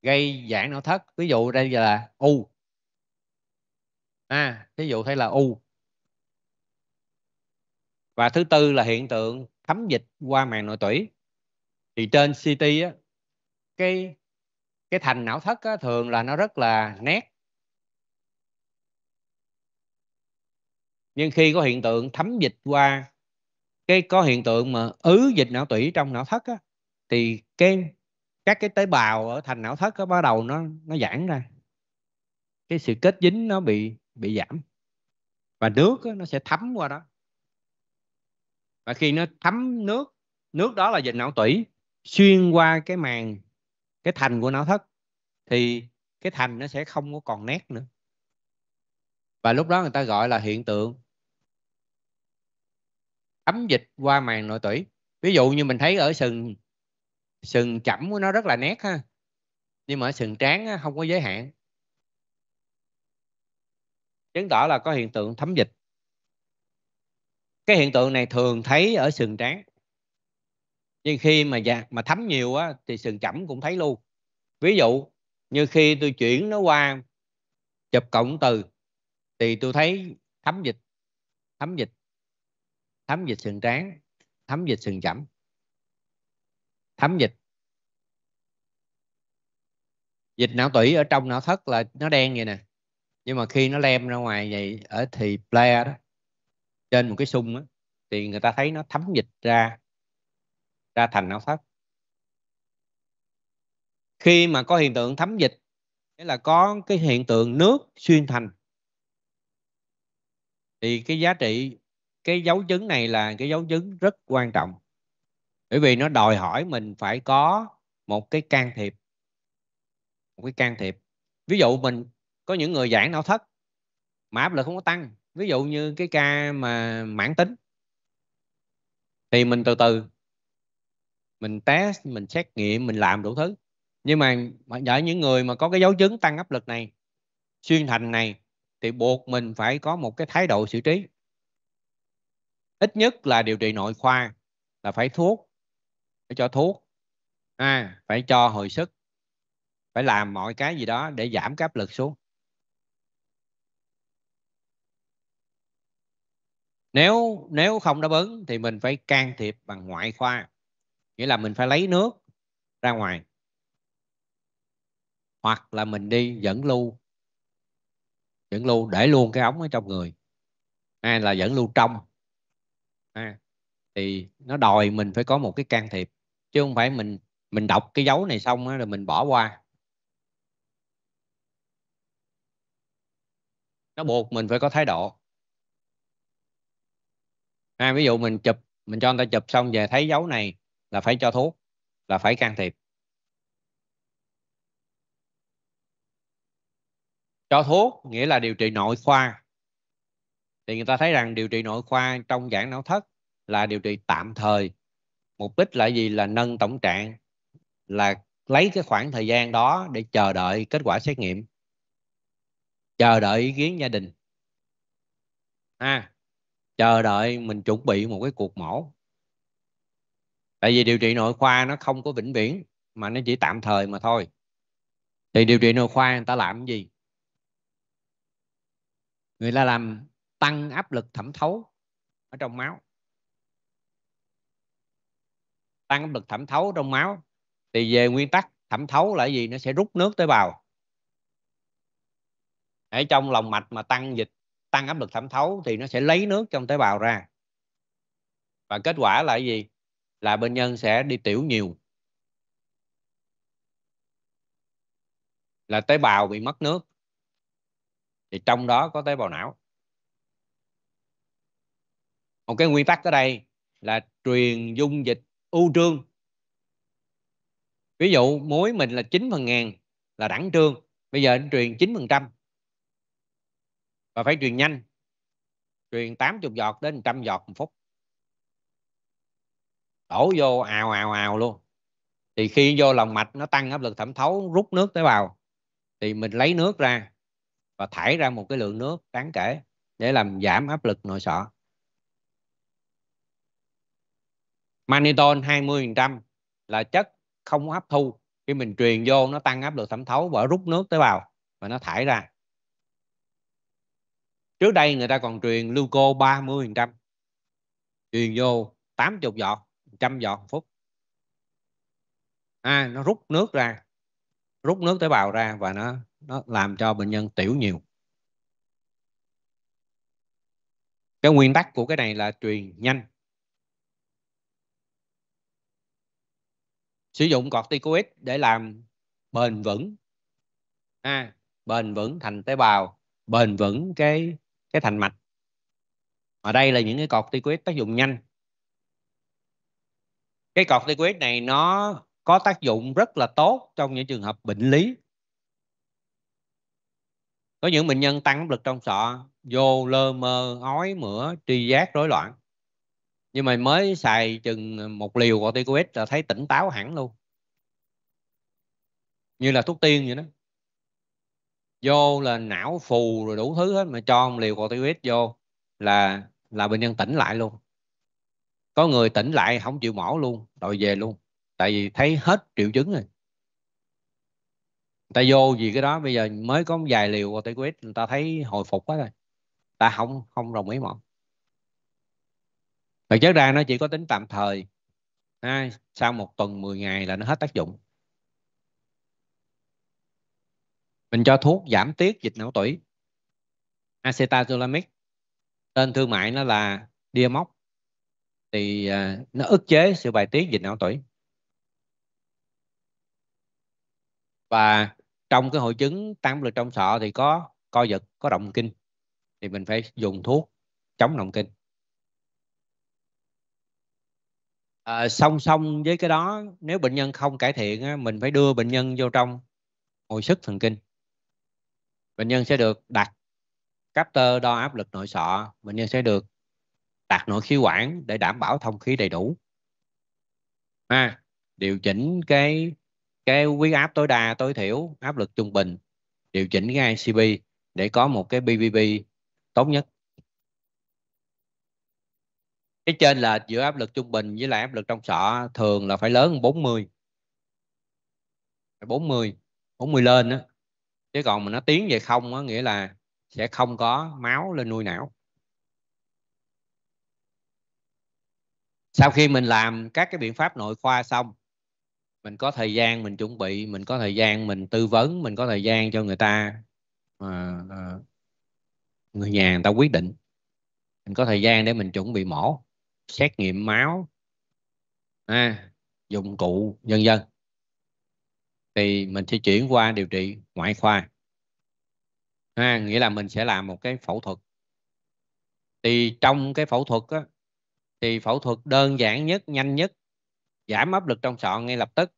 gây giãn não thất ví dụ đây là u à ví dụ thấy là u và thứ tư là hiện tượng thấm dịch qua màng nội tủy thì trên CT á, cái cái thành não thất á, thường là nó rất là nét nhưng khi có hiện tượng thấm dịch qua cái có hiện tượng mà ứ dịch não tủy trong não thất á, thì cái các cái tế bào ở thành não thất nó bắt đầu nó nó giãn ra cái sự kết dính nó bị bị giảm và nước nó sẽ thấm qua đó và khi nó thấm nước nước đó là dịch não tủy xuyên qua cái màng cái thành của não thất thì cái thành nó sẽ không có còn nét nữa và lúc đó người ta gọi là hiện tượng ấm dịch qua màng nội tủy ví dụ như mình thấy ở sừng sừng chẩm của nó rất là nét ha nhưng mà sừng trán không có giới hạn chứng tỏ là có hiện tượng thấm dịch cái hiện tượng này thường thấy ở sừng trán nhưng khi mà dạ, mà thấm nhiều á thì sừng chẩm cũng thấy luôn ví dụ như khi tôi chuyển nó qua chụp cộng từ thì tôi thấy thấm dịch thấm dịch thấm dịch sừng trán thấm dịch sừng chẩm thấm dịch dịch não tủy ở trong não thất là nó đen vậy nè nhưng mà khi nó lem ra ngoài vậy ở thì player đó trên một cái sung đó, thì người ta thấy nó thấm dịch ra ra thành não thất khi mà có hiện tượng thấm dịch nghĩa là có cái hiện tượng nước xuyên thành thì cái giá trị cái dấu chứng này là cái dấu chứng rất quan trọng bởi vì nó đòi hỏi mình phải có một cái can thiệp một cái can thiệp ví dụ mình có những người giảng não thất mà áp lực không có tăng ví dụ như cái ca mà mãn tính thì mình từ từ mình test mình xét nghiệm mình làm đủ thứ nhưng mà ở những người mà có cái dấu chứng tăng áp lực này xuyên thành này thì buộc mình phải có một cái thái độ xử trí ít nhất là điều trị nội khoa là phải thuốc phải cho thuốc à, phải cho hồi sức phải làm mọi cái gì đó để giảm cái áp lực xuống nếu nếu không đáp ứng thì mình phải can thiệp bằng ngoại khoa nghĩa là mình phải lấy nước ra ngoài hoặc là mình đi dẫn lưu dẫn lưu để luôn cái ống ở trong người hay là dẫn lưu trong à, thì nó đòi mình phải có một cái can thiệp chứ không phải mình mình đọc cái dấu này xong rồi mình bỏ qua nó buộc mình phải có thái độ à, ví dụ mình chụp mình cho người ta chụp xong về thấy dấu này là phải cho thuốc là phải can thiệp cho thuốc nghĩa là điều trị nội khoa thì người ta thấy rằng điều trị nội khoa trong giảng não thất là điều trị tạm thời mục đích là gì là nâng tổng trạng là lấy cái khoảng thời gian đó để chờ đợi kết quả xét nghiệm chờ đợi ý kiến gia đình à, chờ đợi mình chuẩn bị một cái cuộc mổ tại vì điều trị nội khoa nó không có vĩnh viễn mà nó chỉ tạm thời mà thôi thì điều trị nội khoa người ta làm gì người ta làm tăng áp lực thẩm thấu ở trong máu tăng áp lực thẩm thấu trong máu thì về nguyên tắc thẩm thấu là gì nó sẽ rút nước tế bào ở trong lòng mạch mà tăng dịch tăng áp lực thẩm thấu thì nó sẽ lấy nước trong tế bào ra và kết quả là gì là bệnh nhân sẽ đi tiểu nhiều là tế bào bị mất nước thì trong đó có tế bào não một cái nguyên tắc ở đây là truyền dung dịch ưu trương ví dụ muối mình là 9 phần ngàn là đẳng trương bây giờ anh truyền 9 phần trăm và phải truyền nhanh truyền 80 giọt đến 100 giọt một phút đổ vô ào ào ào luôn thì khi vô lòng mạch nó tăng áp lực thẩm thấu rút nước tế bào thì mình lấy nước ra và thải ra một cái lượng nước đáng kể để làm giảm áp lực nội sọ manitol 20% là chất không hấp thu khi mình truyền vô nó tăng áp lực thẩm thấu và rút nước tế bào và nó thải ra trước đây người ta còn truyền luco 30% truyền vô 80 giọt 100 giọt một phút à, nó rút nước ra rút nước tế bào ra và nó nó làm cho bệnh nhân tiểu nhiều cái nguyên tắc của cái này là truyền nhanh sử dụng corticoid để làm bền vững à, bền vững thành tế bào bền vững cái cái thành mạch ở đây là những cái corticoid tác dụng nhanh cái corticoid này nó có tác dụng rất là tốt trong những trường hợp bệnh lý có những bệnh nhân tăng áp lực trong sọ vô lơ mơ ói mửa tri giác rối loạn nhưng mà mới xài chừng một liều corticoid là thấy tỉnh táo hẳn luôn như là thuốc tiên vậy đó vô là não phù rồi đủ thứ hết mà cho một liều corticoid vô là là bệnh nhân tỉnh lại luôn có người tỉnh lại không chịu mổ luôn đòi về luôn tại vì thấy hết triệu chứng rồi ta vô vì cái đó bây giờ mới có vài liều corticoid người ta thấy hồi phục hết rồi ta không không đồng ý mổ thực chất ra nó chỉ có tính tạm thời ha, sau một tuần 10 ngày là nó hết tác dụng mình cho thuốc giảm tiết dịch não tủy acetalglucamic tên thương mại nó là diamox thì à, nó ức chế sự bài tiết dịch não tủy và trong cái hội chứng tăng lực trong sọ thì có co giật có động kinh thì mình phải dùng thuốc chống động kinh à, song song với cái đó nếu bệnh nhân không cải thiện á, mình phải đưa bệnh nhân vô trong hồi sức thần kinh bệnh nhân sẽ được đặt capter đo áp lực nội sọ bệnh nhân sẽ được đặt nội khí quản để đảm bảo thông khí đầy đủ à, điều chỉnh cái cái huyết áp tối đa tối thiểu áp lực trung bình điều chỉnh cái ICP để có một cái BBB tốt nhất cái trên là giữa áp lực trung bình với lại áp lực trong sọ thường là phải lớn hơn 40 40 40 lên đó chứ còn mà nó tiến về không á nghĩa là sẽ không có máu lên nuôi não sau khi mình làm các cái biện pháp nội khoa xong mình có thời gian mình chuẩn bị mình có thời gian mình tư vấn mình có thời gian cho người ta à, à, người nhà người ta quyết định mình có thời gian để mình chuẩn bị mổ xét nghiệm máu à, dụng cụ nhân dân, thì mình sẽ chuyển qua điều trị ngoại khoa à, nghĩa là mình sẽ làm một cái phẫu thuật thì trong cái phẫu thuật á, thì phẫu thuật đơn giản nhất nhanh nhất giảm áp lực trong sọ ngay lập tức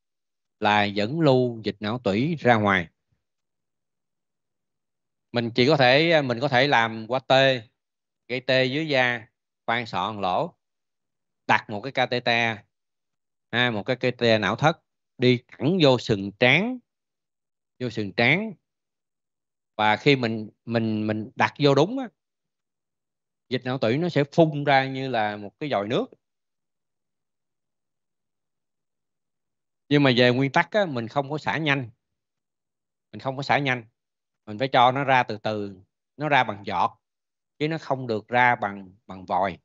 là dẫn lưu dịch não tủy ra ngoài mình chỉ có thể mình có thể làm qua tê gây tê dưới da khoan sọ lỗ đặt một cái catheter ha, một cái catheter não thất đi thẳng vô sừng trán vô sừng trán và khi mình mình mình đặt vô đúng á, dịch não tủy nó sẽ phun ra như là một cái vòi nước nhưng mà về nguyên tắc á, mình không có xả nhanh mình không có xả nhanh mình phải cho nó ra từ từ nó ra bằng giọt chứ nó không được ra bằng bằng vòi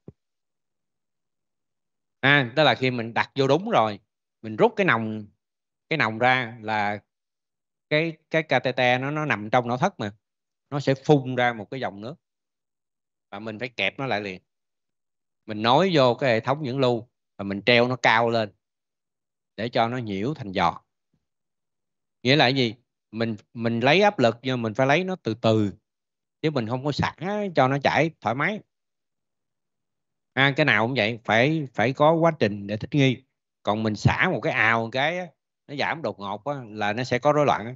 à, tức là khi mình đặt vô đúng rồi mình rút cái nòng cái nòng ra là cái cái KTT nó nó nằm trong nội thất mà nó sẽ phun ra một cái dòng nước và mình phải kẹp nó lại liền mình nối vô cái hệ thống dẫn lưu và mình treo nó cao lên để cho nó nhiễu thành giọt nghĩa là gì mình mình lấy áp lực nhưng mình phải lấy nó từ từ chứ mình không có sẵn cho nó chảy thoải mái à, cái nào cũng vậy phải phải có quá trình để thích nghi còn mình xả một cái ào một cái nó giảm đột ngột là nó sẽ có rối loạn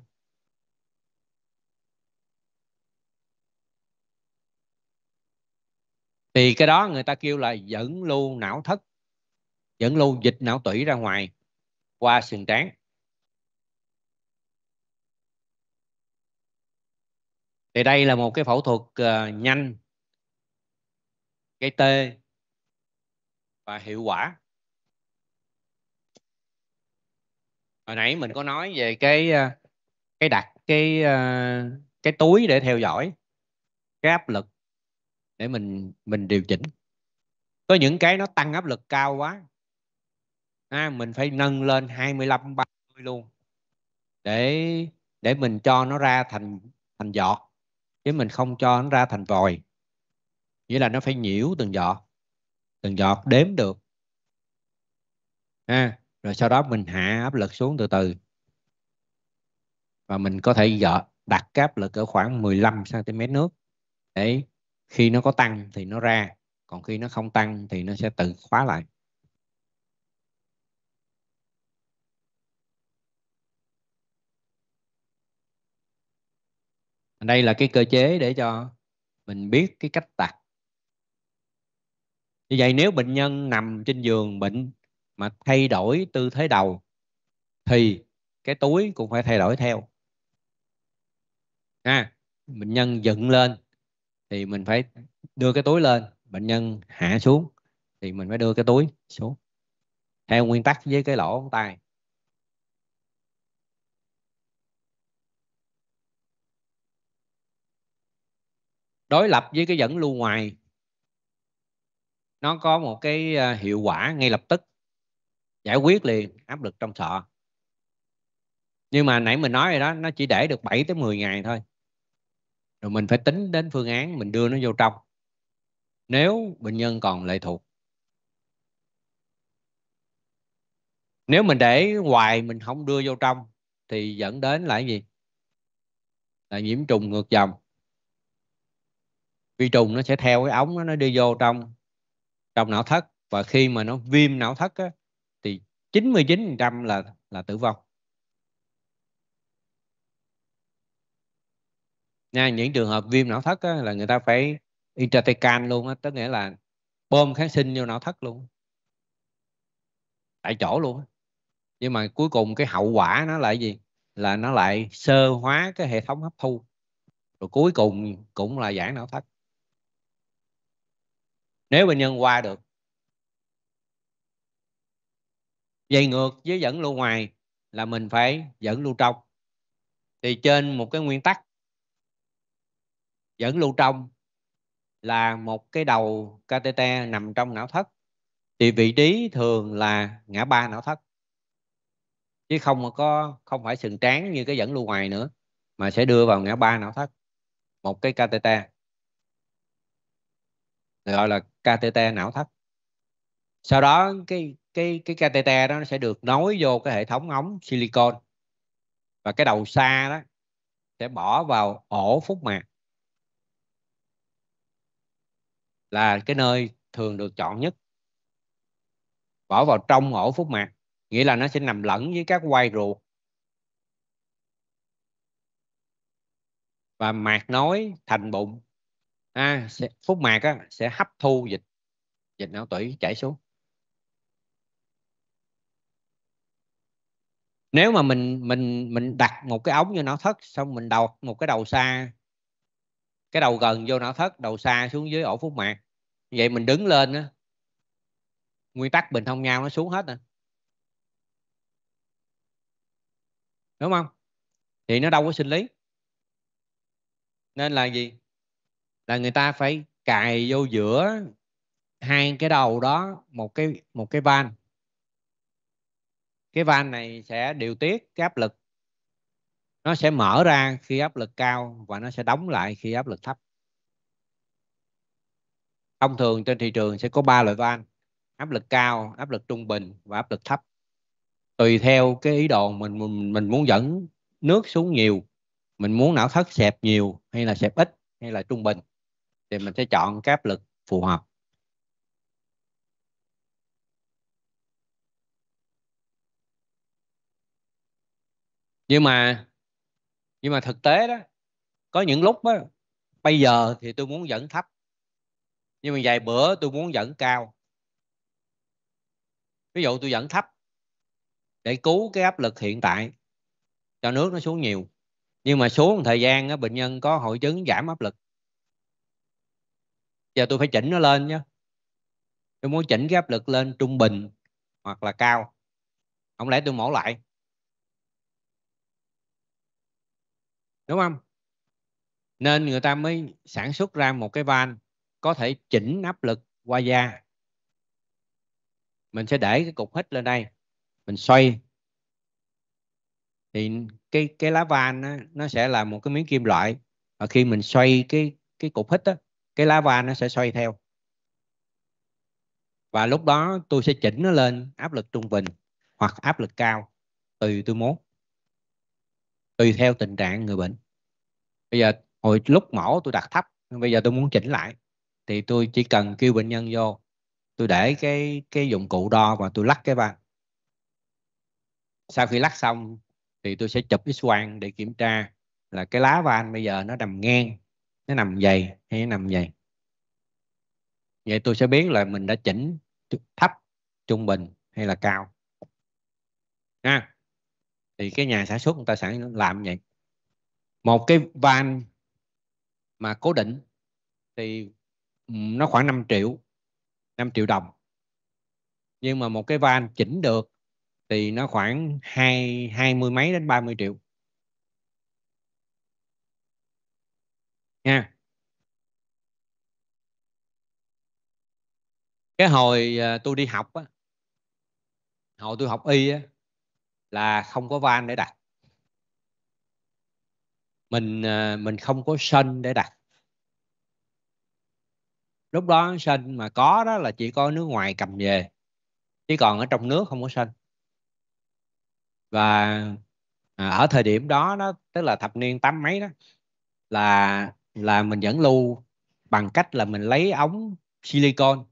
thì cái đó người ta kêu là dẫn lưu não thất dẫn lưu dịch não tủy ra ngoài qua sườn trán thì đây là một cái phẫu thuật uh, nhanh gây tê và hiệu quả hồi nãy mình có nói về cái ờ, cái đặt cái ờ, cái túi để theo dõi cái áp lực để mình mình điều chỉnh có những cái nó tăng áp lực cao quá à, mình phải nâng lên 25 30 luôn để để mình cho nó ra thành thành giọt chứ mình không cho nó ra thành vòi nghĩa là nó phải nhiễu từng giọt từng giọt đếm được ha rồi sau đó mình hạ áp lực xuống từ từ và mình có thể dọ đặt cái áp lực ở khoảng 15 cm nước để khi nó có tăng thì nó ra còn khi nó không tăng thì nó sẽ tự khóa lại đây là cái cơ chế để cho mình biết cái cách đặt như vậy nếu bệnh nhân nằm trên giường bệnh mà thay đổi tư thế đầu thì cái túi cũng phải thay đổi theo à, bệnh nhân dựng lên thì mình phải đưa cái túi lên bệnh nhân hạ xuống thì mình phải đưa cái túi xuống theo nguyên tắc với cái lỗ ống tay đối lập với cái dẫn lưu ngoài nó có một cái ờ, hiệu quả ngay lập tức giải quyết liền áp lực trong sọ nhưng mà nãy mình nói rồi đó nó chỉ để được 7 tới 10 ngày thôi rồi mình phải tính đến phương án mình đưa nó vô trong nếu bệnh nhân còn lệ thuộc nếu mình để hoài mình không đưa vô trong thì dẫn đến là cái gì là nhiễm trùng ngược dòng vi trùng nó sẽ theo cái ống đó, nó đi vô trong trong não thất và khi mà nó viêm não thất á, thì 99% là là tử vong nha những trường hợp viêm não thất á, là người ta phải intratecan luôn á, tức nghĩa là bơm kháng sinh vô não thất luôn tại chỗ luôn nhưng mà cuối cùng cái hậu quả nó lại gì là nó lại sơ hóa cái hệ thống hấp thu rồi cuối cùng cũng là giãn não thất nếu bệnh nhân qua được dây ngược với dẫn lưu ngoài là mình phải dẫn lưu trong thì trên một cái nguyên tắc dẫn lưu trong là một cái đầu KTT nằm trong não thất thì vị trí thường là ngã ba não thất chứ không có không phải sừng tráng như cái dẫn lưu ngoài nữa mà sẽ đưa vào ngã ba não thất một cái KTT gọi là KTT não thất. sau đó cái cái cái KTT đó nó sẽ được nối vô cái hệ thống ống silicon và cái đầu xa đó sẽ bỏ vào ổ phúc mạc là cái nơi thường được chọn nhất bỏ vào trong ổ phúc mạc nghĩa là nó sẽ nằm lẫn với các quay ruột và mạc nối thành bụng à, sẽ, dạ. phúc mạc á, sẽ hấp thu dịch dịch não tủy chảy xuống nếu mà mình mình mình đặt một cái ống vô não thất xong mình đầu một cái đầu xa cái đầu gần vô não thất đầu xa xuống dưới ổ phúc mạc vậy mình đứng lên á nguyên tắc bình thông nhau nó xuống hết rồi đúng không thì nó đâu có sinh lý nên là gì là người ta phải cài vô giữa hai cái đầu đó một cái một cái van cái van này sẽ điều tiết cái áp lực nó sẽ mở ra khi áp lực cao và nó sẽ đóng lại khi áp lực thấp thông thường trên thị trường sẽ có ba loại van áp lực cao áp lực trung bình và áp lực thấp tùy theo cái ý đồ mình mình, mình muốn dẫn nước xuống nhiều mình muốn não thất xẹp nhiều hay là xẹp ít hay là trung bình thì mình sẽ chọn cái áp lực phù hợp nhưng mà nhưng mà thực tế đó có những lúc đó, bây giờ thì tôi muốn dẫn thấp nhưng mà vài bữa tôi muốn dẫn cao ví dụ tôi dẫn thấp để cứu cái áp lực hiện tại cho nước nó xuống nhiều nhưng mà xuống thời gian đó, bệnh nhân có hội chứng giảm áp lực giờ tôi phải chỉnh nó lên nhé tôi muốn chỉnh cái áp lực lên trung bình hoặc là cao không lẽ tôi mổ lại đúng không nên người ta mới sản xuất ra một cái van có thể chỉnh áp lực qua da mình sẽ để cái cục hít lên đây mình xoay thì cái cái lá van nó, nó sẽ là một cái miếng kim loại và khi mình xoay cái cái cục hít đó, cái lá va nó sẽ xoay theo và lúc đó tôi sẽ chỉnh nó lên áp lực trung bình hoặc áp lực cao tùy tôi muốn tùy theo tình trạng người bệnh bây giờ hồi lúc mổ tôi đặt thấp bây giờ tôi muốn chỉnh lại thì tôi chỉ cần kêu bệnh nhân vô tôi để cái cái dụng cụ đo và tôi lắc cái van sau khi lắc xong thì tôi sẽ chụp x quang để kiểm tra là cái lá van bây giờ nó nằm ngang nó nằm dày hay nó nằm dày vậy tôi sẽ biết là mình đã chỉnh thấp trung bình hay là cao ha thì cái nhà sản xuất người ta sẵn làm vậy một cái van mà cố định thì nó khoảng 5 triệu 5 triệu đồng nhưng mà một cái van chỉnh được thì nó khoảng hai hai mươi mấy đến 30 triệu nha cái hồi à, tôi đi học á hồi tôi học y á là không có van để đặt mình à, mình không có sân để đặt lúc đó sân mà có đó là chỉ có nước ngoài cầm về chứ còn ở trong nước không có sân và à, ở thời điểm đó đó tức là thập niên tám mấy đó là là mình vẫn lưu bằng cách là mình lấy ống silicon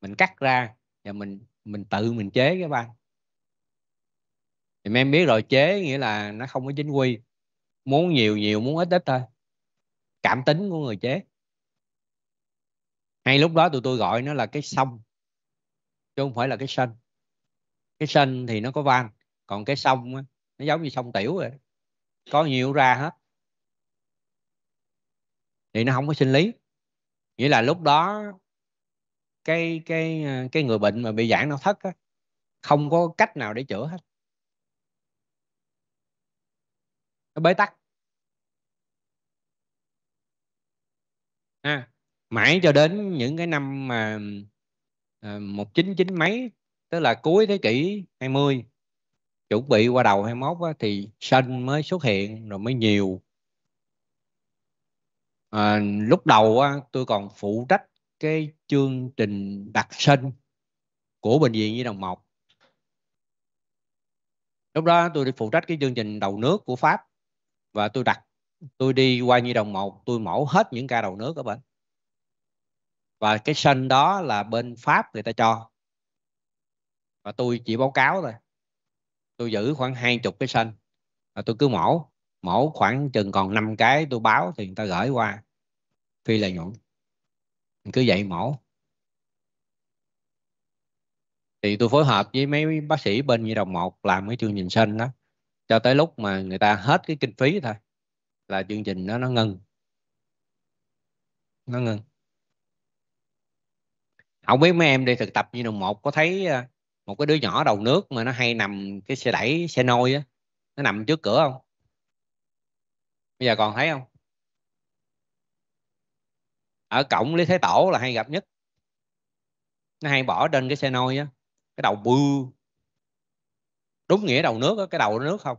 mình cắt ra và mình mình tự mình chế các bạn thì em biết rồi chế nghĩa là nó không có chính quy muốn nhiều nhiều muốn ít ít thôi cảm tính của người chế hay lúc đó tụi tôi gọi nó là cái sông chứ không phải là cái sân cái sân thì nó có van còn cái sông nó giống như sông tiểu rồi có nhiều ra hết thì nó không có sinh lý nghĩa là lúc đó cái cái ờ, cái người bệnh mà bị giãn nó thất á, không có cách nào để chữa hết nó bế tắc à, mãi cho đến những cái năm mà ờ, một chín chín mấy tức là cuối thế kỷ 20 chuẩn bị qua đầu 21 á, thì sân mới xuất hiện rồi mới nhiều à, lúc đầu á, tôi còn phụ trách cái chương trình đặc sinh của bệnh viện Nhi Đồng Một lúc đó tôi đi phụ trách cái chương trình đầu nước của Pháp và tôi đặt tôi đi qua Nhi Đồng Một tôi mổ hết những ca đầu nước ở bệnh và cái sân đó là bên Pháp người ta cho và tôi chỉ báo cáo thôi tôi giữ khoảng hai chục cái sân và tôi cứ mổ mổ khoảng chừng còn 5 cái tôi báo thì người ta gửi qua phi lợi nhuận mình cứ dạy mổ thì tôi phối hợp với mấy bác sĩ bên nhi đồng một làm cái chương trình xanh đó cho tới lúc mà người ta hết cái kinh phí thôi là chương trình nó nó ngưng nó ngưng không biết mấy em đi thực tập như đồng một có thấy à, một cái đứa nhỏ đầu nước mà nó hay nằm cái xe đẩy xe nôi á nó nằm trước cửa không bây giờ còn thấy không ở cổng lý thế tổ là hay gặp nhất nó hay bỏ trên cái xe nôi á cái đầu bư đúng nghĩa đầu nước á cái đầu nước không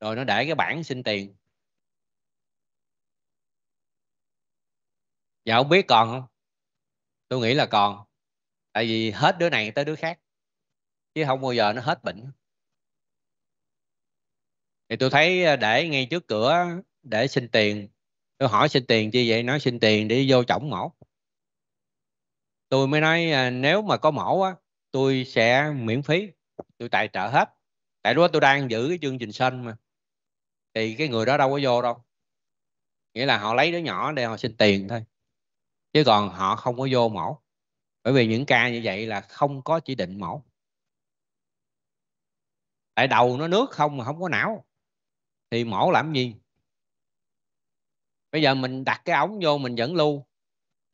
rồi nó để cái bảng xin tiền dạ không biết còn không tôi nghĩ là còn tại vì hết đứa này tới đứa khác chứ không bao giờ nó hết bệnh thì tôi thấy à, để ngay trước cửa để xin tiền tôi hỏi xin tiền chi vậy nói xin tiền để vô chổng mổ tôi mới nói à, nếu mà có mổ á tôi sẽ miễn phí tôi tài trợ hết tại đó tôi đang giữ cái chương trình sân mà thì cái người đó đâu có vô đâu nghĩa là họ lấy đứa nhỏ để họ xin tiền thôi chứ còn họ không có vô mổ bởi vì những ca như vậy là không có chỉ định mổ tại đầu nó nước không mà không có não thì mổ làm gì bây giờ mình đặt cái ống vô mình dẫn lưu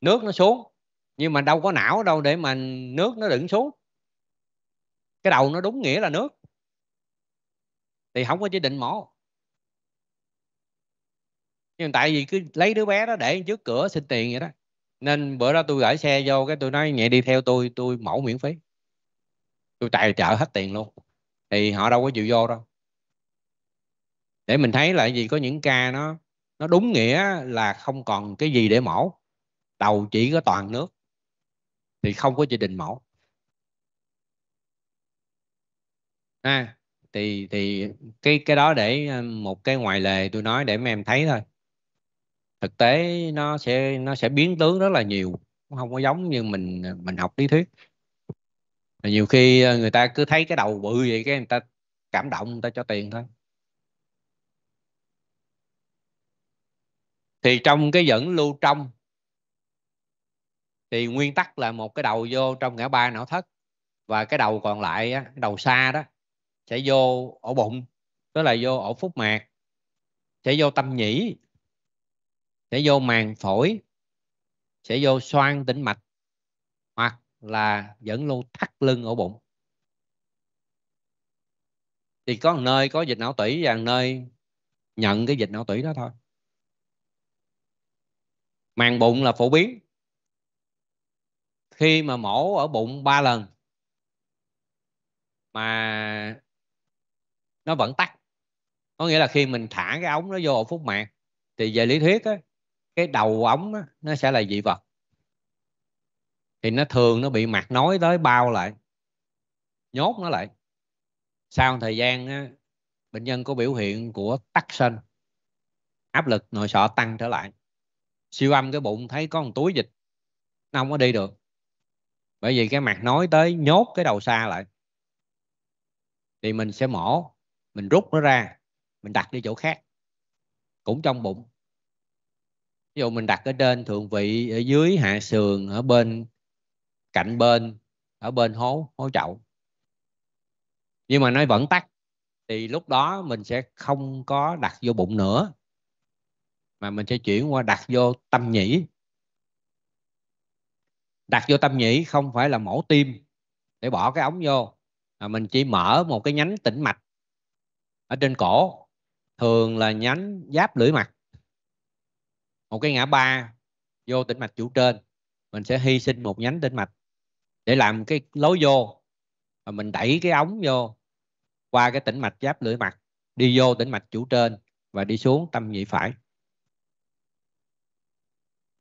nước nó xuống nhưng mà đâu có não đâu để mà nước nó đựng xuống cái đầu nó đúng nghĩa là nước thì không có chỉ định mổ nhưng tại vì cứ lấy đứa bé đó để trước cửa xin tiền vậy đó nên bữa đó tôi gửi xe vô cái tôi nói nhẹ đi theo tôi tôi mổ miễn phí tôi tài trợ hết tiền luôn thì họ đâu có chịu vô đâu để mình thấy là gì có những ca nó nó đúng nghĩa là không còn cái gì để mổ đầu chỉ có toàn nước thì không có chỉ định mổ à, thì thì cái cái đó để một cái ngoài lệ tôi nói để mấy em thấy thôi thực tế nó sẽ nó sẽ biến tướng rất là nhiều không có giống như mình mình học lý thuyết nhiều khi ờ, người ta cứ thấy cái đầu bự vậy cái người ta cảm động người ta cho tiền thôi thì trong cái dẫn lưu trong thì nguyên tắc là một cái đầu vô trong ngã ba não thất và cái đầu còn lại đầu xa đó sẽ vô ổ bụng tức là vô ổ phúc mạc sẽ vô tâm nhĩ sẽ vô màng phổi sẽ vô xoang tĩnh mạch hoặc là dẫn lưu thắt lưng ổ bụng thì có một nơi có dịch não tủy và một nơi nhận cái dịch não tủy đó thôi màng bụng là phổ biến khi mà mổ ở bụng ba lần mà nó vẫn tắt có nghĩa là khi mình thả cái ống nó vô ổ phúc mạc thì về lý thuyết á, cái đầu ống á, nó sẽ là dị vật thì nó thường nó bị mạc nói tới bao lại nhốt nó lại sau thời gian á, bệnh nhân có biểu hiện của tắc sinh, áp lực nội sọ tăng trở lại siêu âm cái bụng thấy có một túi dịch nó không có đi được bởi vì cái mặt nói tới nhốt cái đầu xa lại thì mình sẽ mổ mình rút nó ra mình đặt đi chỗ khác cũng trong bụng ví dụ mình đặt ở trên thượng vị ở dưới hạ sườn ở bên cạnh bên ở bên hố hố chậu nhưng mà nó vẫn tắt thì lúc đó mình sẽ không có đặt vô bụng nữa mà mình sẽ chuyển qua đặt vô tâm nhĩ đặt vô tâm nhĩ không phải là mổ tim để bỏ cái ống vô mà mình chỉ mở một cái nhánh tĩnh mạch ở trên cổ thường là nhánh giáp lưỡi mặt một cái ngã ba vô tĩnh mạch chủ trên mình sẽ hy sinh một nhánh tĩnh mạch để làm cái lối vô và mình đẩy cái ống vô qua cái tĩnh mạch giáp lưỡi mặt đi vô tĩnh mạch chủ trên và đi xuống tâm nhị phải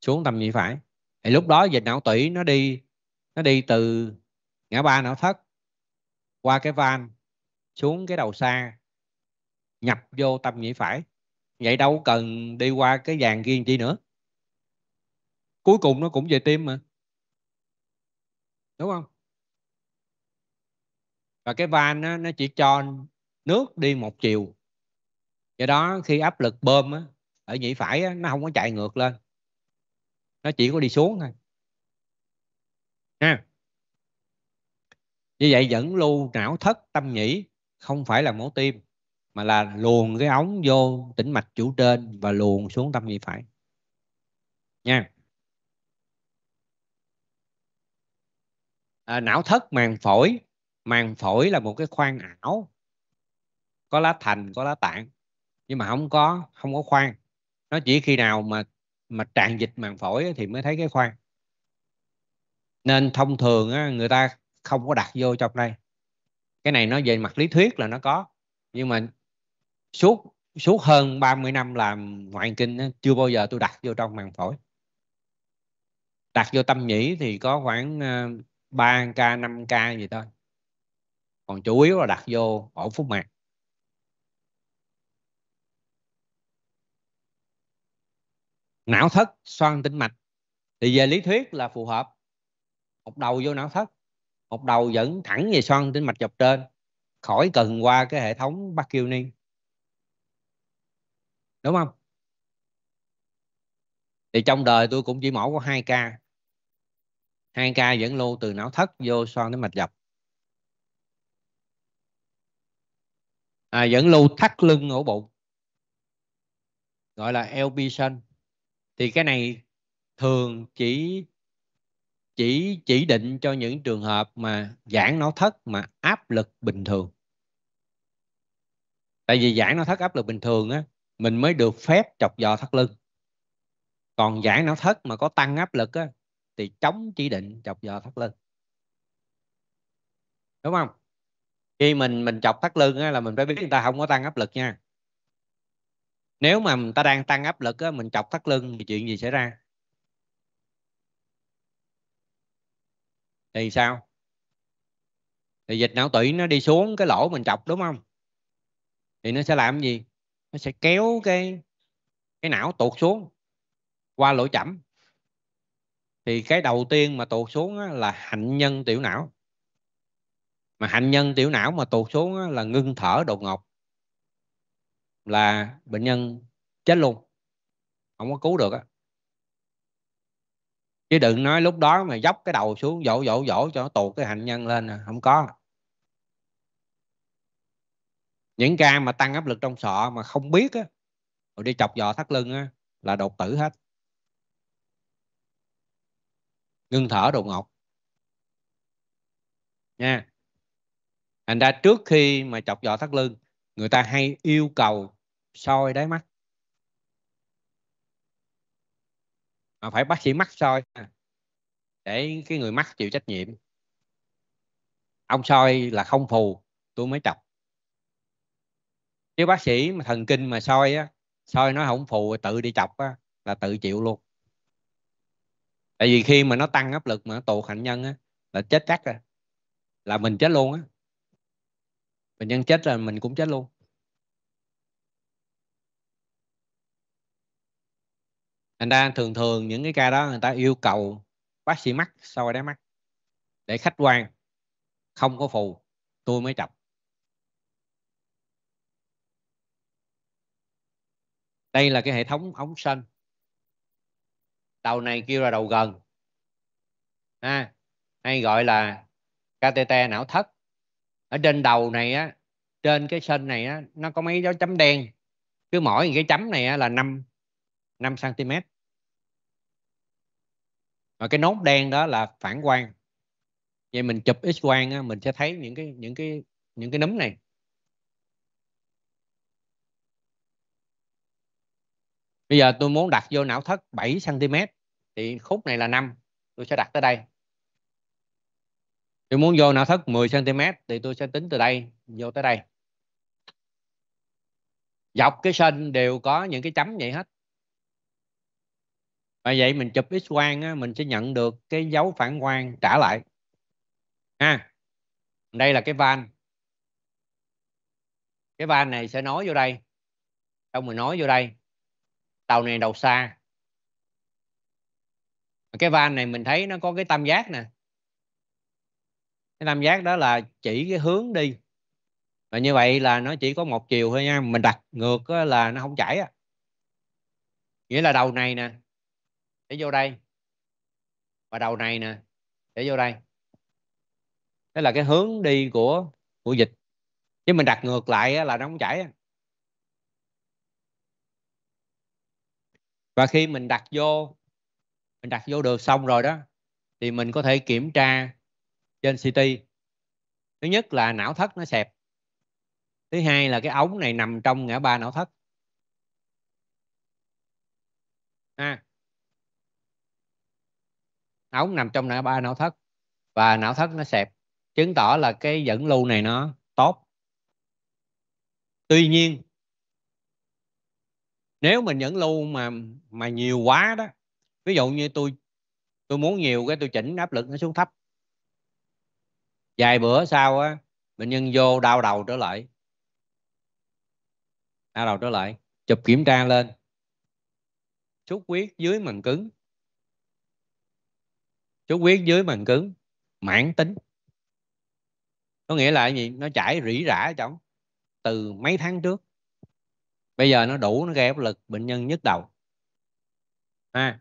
xuống tâm nhị phải thì lúc đó dịch não tủy nó đi nó đi từ ngã ba não thất qua cái van xuống cái đầu xa nhập vô tâm nhĩ phải vậy đâu cần đi qua cái vàng kia chi nữa cuối cùng nó cũng về tim mà đúng không và cái van nó, nó chỉ cho nước đi một chiều do đó khi áp lực bơm á, ở nhĩ phải á, nó không có chạy ngược lên nó chỉ có đi xuống thôi Nha. như vậy dẫn lưu não thất tâm nhĩ không phải là máu tim mà là luồn cái ống vô tĩnh mạch chủ trên và luồn xuống tâm nhĩ phải nha à, não thất màng phổi màng phổi là một cái khoang ảo có lá thành có lá tạng nhưng mà không có không có khoang nó chỉ khi nào mà mà tràn dịch màng phổi thì mới thấy cái khoang nên thông thường người ta không có đặt vô trong đây cái này nó về mặt lý thuyết là nó có nhưng mà suốt suốt hơn 30 năm làm ngoại kinh chưa bao giờ tôi đặt vô trong màng phổi đặt vô tâm nhĩ thì có khoảng 3 k 5 k gì thôi còn chủ yếu là đặt vô ổ phúc mạc não thất xoan tĩnh mạch thì về lý thuyết là phù hợp một đầu vô não thất một đầu dẫn thẳng về xoan tĩnh mạch dọc trên khỏi cần qua cái hệ thống bắc kiêu ni đúng không thì trong đời tôi cũng chỉ mổ có 2 ca 2 ca dẫn lưu từ não thất vô xoan đến mạch dọc à, dẫn lưu thắt lưng ổ bụng gọi là LP thì cái này thường chỉ chỉ chỉ định cho những trường hợp mà giãn nó thất mà áp lực bình thường tại vì giãn nó thất áp lực bình thường á mình mới được phép chọc dò thắt lưng còn giãn não thất mà có tăng áp lực á thì chống chỉ định chọc dò thắt lưng đúng không khi mình mình chọc thắt lưng á, là mình phải biết người ta không có tăng áp lực nha nếu mà người ta đang tăng áp lực á, mình chọc thắt lưng thì chuyện gì xảy ra thì sao thì dịch não tủy nó đi xuống cái lỗ mình chọc đúng không thì nó sẽ làm gì nó sẽ kéo cái cái não tuột xuống qua lỗ chẩm thì cái đầu tiên mà tuột xuống là hạnh nhân tiểu não mà hạnh nhân tiểu não mà tuột xuống là ngưng thở đột ngột là bệnh nhân chết luôn không có cứu được á chứ đừng nói lúc đó mà dốc cái đầu xuống dỗ dỗ dỗ cho nó tuột cái hạnh nhân lên không có những ca mà tăng áp lực trong sọ mà không biết á rồi đi chọc giò thắt lưng á là đột tử hết ngưng thở đột ngột nha thành ra trước khi mà chọc giò thắt lưng người ta hay yêu cầu soi đáy mắt mà phải bác sĩ mắt soi à, để cái người mắt chịu trách nhiệm ông soi là không phù tôi mới chọc chứ bác sĩ mà thần kinh mà soi á soi nó không phù tự đi chọc á là tự chịu luôn tại vì khi mà nó tăng áp lực mà nó tù hạnh nhân á là chết chắc rồi là mình chết luôn á bệnh nhân chết là mình cũng chết luôn thành ra thường thường những cái ca đó người ta yêu cầu bác sĩ mắt sau đáy mắt để khách quan không có phù tôi mới chọc đây là cái hệ thống ống sân đầu này kêu là đầu gần ha hay gọi là KTT não thất ở trên đầu này á trên cái sân này á nó có mấy dấu chấm đen cứ mỗi cái chấm này á, là năm 5 cm và cái nốt đen đó là phản quang vậy mình chụp x quang á, mình sẽ thấy những cái những cái những cái nấm này bây giờ tôi muốn đặt vô não thất 7 cm thì khúc này là 5 tôi sẽ đặt tới đây tôi muốn vô não thất 10 cm thì tôi sẽ tính từ đây vô tới đây dọc cái sân đều có những cái chấm vậy hết và vậy mình chụp x quang á, mình sẽ nhận được cái dấu phản quang trả lại ha đây là cái van cái van này sẽ nói vô đây xong mình nói vô đây tàu này đầu xa cái van này mình thấy nó có cái tam giác nè cái tam giác đó là chỉ cái hướng đi và như vậy là nó chỉ có một chiều thôi nha mình đặt ngược là nó không chảy à. nghĩa là đầu này nè để vô đây và đầu này nè để vô đây đó là cái hướng đi của của dịch chứ mình đặt ngược lại là nó không chảy và khi mình đặt vô mình đặt vô được xong rồi đó thì mình có thể kiểm tra trên CT thứ nhất là não thất nó xẹp thứ hai là cái ống này nằm trong ngã ba não thất à, ống nằm trong não ba não thất và não thất nó xẹp chứng tỏ là cái dẫn lưu này nó tốt tuy nhiên nếu mình dẫn lưu mà mà nhiều quá đó ví dụ như tôi tôi muốn nhiều cái tôi chỉnh áp lực nó xuống thấp vài bữa sau á bệnh nhân vô đau đầu trở lại đau đầu trở lại chụp kiểm tra lên xuất huyết dưới màng cứng chút huyết dưới màng cứng mãn tính có nghĩa là gì nó chảy rỉ rả chóng từ mấy tháng trước bây giờ nó đủ nó gây áp lực bệnh nhân nhức đầu à,